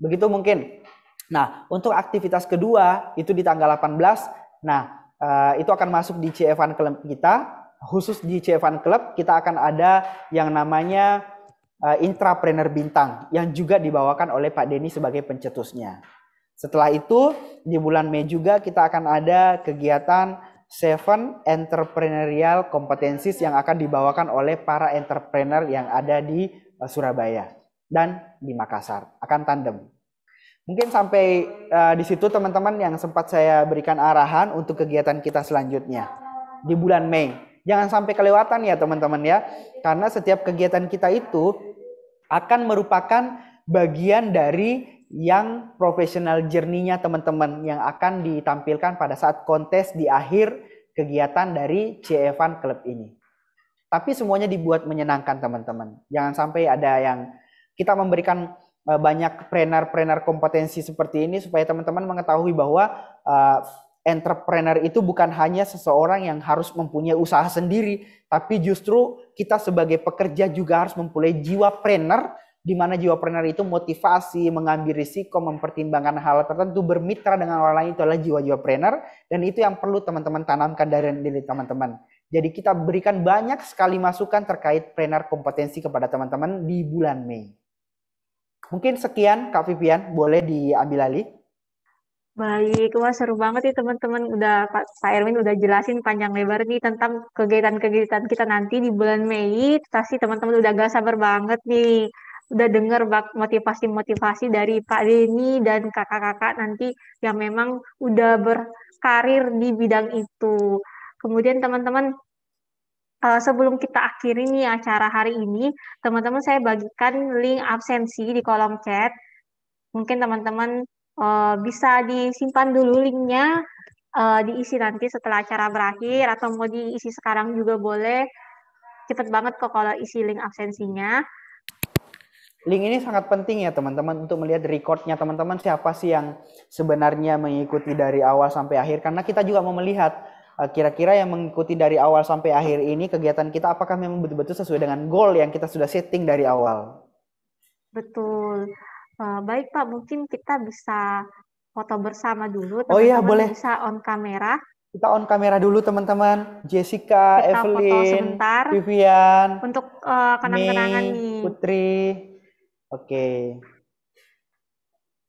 Begitu mungkin. Nah, untuk aktivitas kedua itu di tanggal 18. Nah, eh, itu akan masuk di CFan Club kita. Khusus di CFan Club kita akan ada yang namanya eh, intrapreneur bintang yang juga dibawakan oleh Pak Denny sebagai pencetusnya. Setelah itu di bulan Mei juga kita akan ada kegiatan seven entrepreneurial competencies yang akan dibawakan oleh para entrepreneur yang ada di eh, Surabaya dan di Makassar akan tandem. Mungkin sampai uh, di situ teman-teman yang sempat saya berikan arahan untuk kegiatan kita selanjutnya di bulan Mei. Jangan sampai kelewatan ya teman-teman ya. Karena setiap kegiatan kita itu akan merupakan bagian dari yang profesional jerninya teman-teman yang akan ditampilkan pada saat kontes di akhir kegiatan dari CFan Club ini. Tapi semuanya dibuat menyenangkan teman-teman. Jangan sampai ada yang kita memberikan eh, banyak trainer-trainer kompetensi seperti ini supaya teman-teman mengetahui bahwa uh, entrepreneur itu bukan hanya seseorang yang harus mempunyai usaha sendiri, tapi justru kita sebagai pekerja juga harus mempunyai jiwa trainer di mana jiwa preneur itu motivasi, mengambil risiko, mempertimbangkan hal tertentu, bermitra dengan orang lain itu adalah jiwa preneur dan itu yang perlu teman-teman tanamkan dari diri teman-teman. Jadi kita berikan banyak sekali masukan terkait preneur kompetensi kepada teman-teman di bulan Mei. Mungkin sekian Kak Vivian, boleh diambil alih. Baik, wah seru banget nih teman-teman. Udah Pak Erwin udah jelasin panjang lebar nih tentang kegiatan-kegiatan kita nanti di bulan Mei. Pasti teman-teman udah gak sabar banget nih udah dengar motivasi-motivasi dari Pak Denny dan kakak-kakak nanti yang memang udah berkarir di bidang itu. Kemudian teman-teman eh, sebelum kita akhiri nih acara hari ini, teman-teman saya bagikan link absensi di kolom chat. Mungkin teman-teman eh, bisa disimpan dulu linknya, uh, diisi nanti setelah acara berakhir, atau mau diisi sekarang juga boleh. Cepet banget kok kalau isi link absensinya. Link ini sangat penting ya teman-teman untuk melihat recordnya teman-teman siapa sih yang sebenarnya mengikuti dari awal sampai akhir karena kita juga mau melihat eh, kira-kira yang mengikuti dari awal sampai akhir ini kegiatan kita apakah memang betul-betul sesuai dengan goal yang kita sudah setting dari awal. Betul. Eh, baik Pak, mungkin kita bisa foto bersama dulu. Teman -teman oh iya boleh. Bisa on kamera kita on kamera dulu teman-teman. Jessica, kita Evelyn, Vivian, untuk uh, kenang-kenangan nih. Putri. Oke. Okay.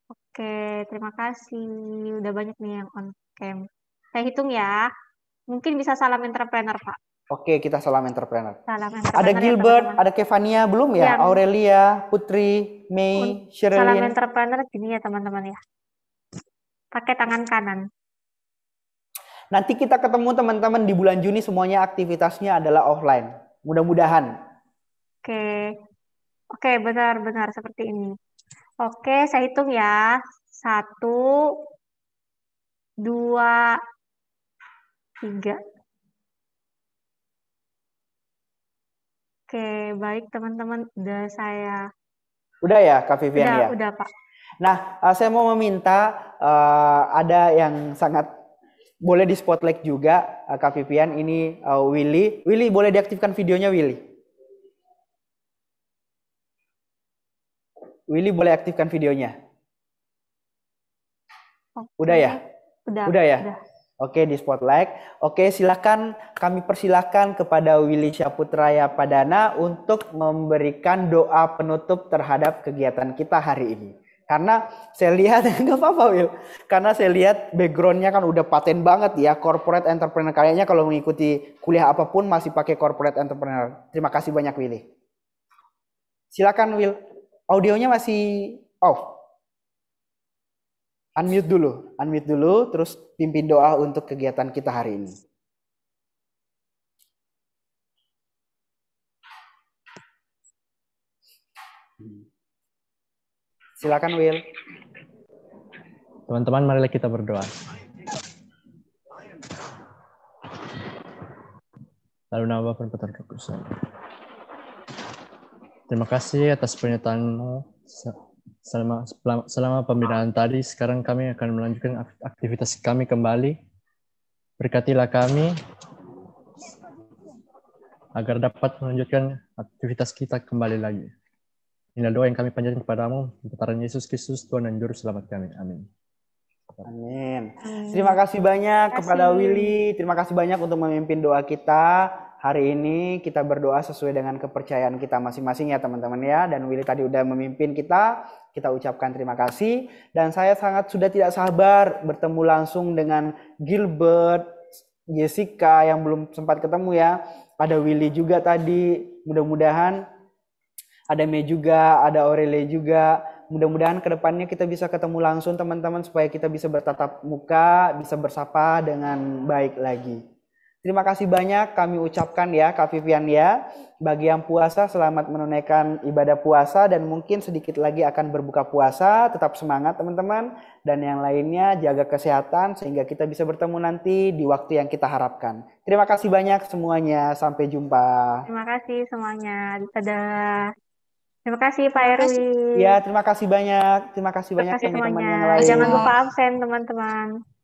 Oke, terima kasih. Udah banyak nih yang on cam. Saya hitung ya. Mungkin bisa salam entrepreneur, Pak. Oke, kita salam entrepreneur. Salam entrepreneur. Ada ya, Gilbert, ya, ada Kevania, belum ya? ya? Aurelia, Putri, Mei, Sherlyn. Salam entrepreneur gini ya, teman-teman ya. Pakai tangan kanan. Nanti kita ketemu teman-teman di bulan Juni semuanya aktivitasnya adalah offline. Mudah-mudahan. Oke. Oke, benar-benar seperti ini. Oke, saya hitung ya. Satu, dua, tiga. Oke, baik teman-teman. Udah saya... Udah ya, Kak Vivian udah, ya? Udah, Pak. Nah, eh, saya mau meminta uh, ada yang sangat boleh di spotlight juga, uh, Kak Vivian. Ini uh, Willy. Willy, boleh diaktifkan videonya, Willy? Willy boleh aktifkan videonya. Udah ya? Udah. Udah ya? Udah. Oke, di spotlight. Oke, silakan kami persilahkan kepada Willy Syaputraya Padana untuk memberikan doa penutup terhadap kegiatan kita hari ini. Karena saya lihat, nggak apa-apa Will, karena saya lihat backgroundnya kan udah paten banget ya, corporate entrepreneur. Kayaknya kalau mengikuti kuliah apapun masih pakai corporate entrepreneur. Terima kasih banyak Willy. Silakan Will audionya masih off. Unmute dulu, unmute dulu, terus pimpin doa untuk kegiatan kita hari ini. Silakan Will. Teman-teman marilah kita berdoa. Lalu nama Bapak dan Putra Terima kasih atas pernyataan selama, selama pembinaan tadi. Sekarang kami akan melanjutkan aktivitas kami kembali. Berkatilah kami agar dapat melanjutkan aktivitas kita kembali lagi. Inilah doa yang kami panjatkan kepadamu, putaran Yesus Kristus, Tuhan dan Juru Selamat kami. Amin. Amin. Terima kasih banyak kepada Willy. Terima kasih banyak untuk memimpin doa kita hari ini kita berdoa sesuai dengan kepercayaan kita masing-masing ya teman-teman ya. Dan Willy tadi udah memimpin kita, kita ucapkan terima kasih. Dan saya sangat sudah tidak sabar bertemu langsung dengan Gilbert, Jessica yang belum sempat ketemu ya. Ada Willy juga tadi, mudah-mudahan ada Mei juga, ada Aurelie juga. Mudah-mudahan kedepannya kita bisa ketemu langsung teman-teman supaya kita bisa bertatap muka, bisa bersapa dengan baik lagi. Terima kasih banyak kami ucapkan ya Kak Vivian ya. Bagi yang puasa selamat menunaikan ibadah puasa dan mungkin sedikit lagi akan berbuka puasa. Tetap semangat teman-teman dan yang lainnya jaga kesehatan sehingga kita bisa bertemu nanti di waktu yang kita harapkan. Terima kasih banyak semuanya. Sampai jumpa. Terima kasih semuanya. Dadah. Terima kasih Pak Erwin Ya, terima kasih banyak. Terima kasih terima banyak teman-teman yang lain. Jangan lupa absen teman-teman.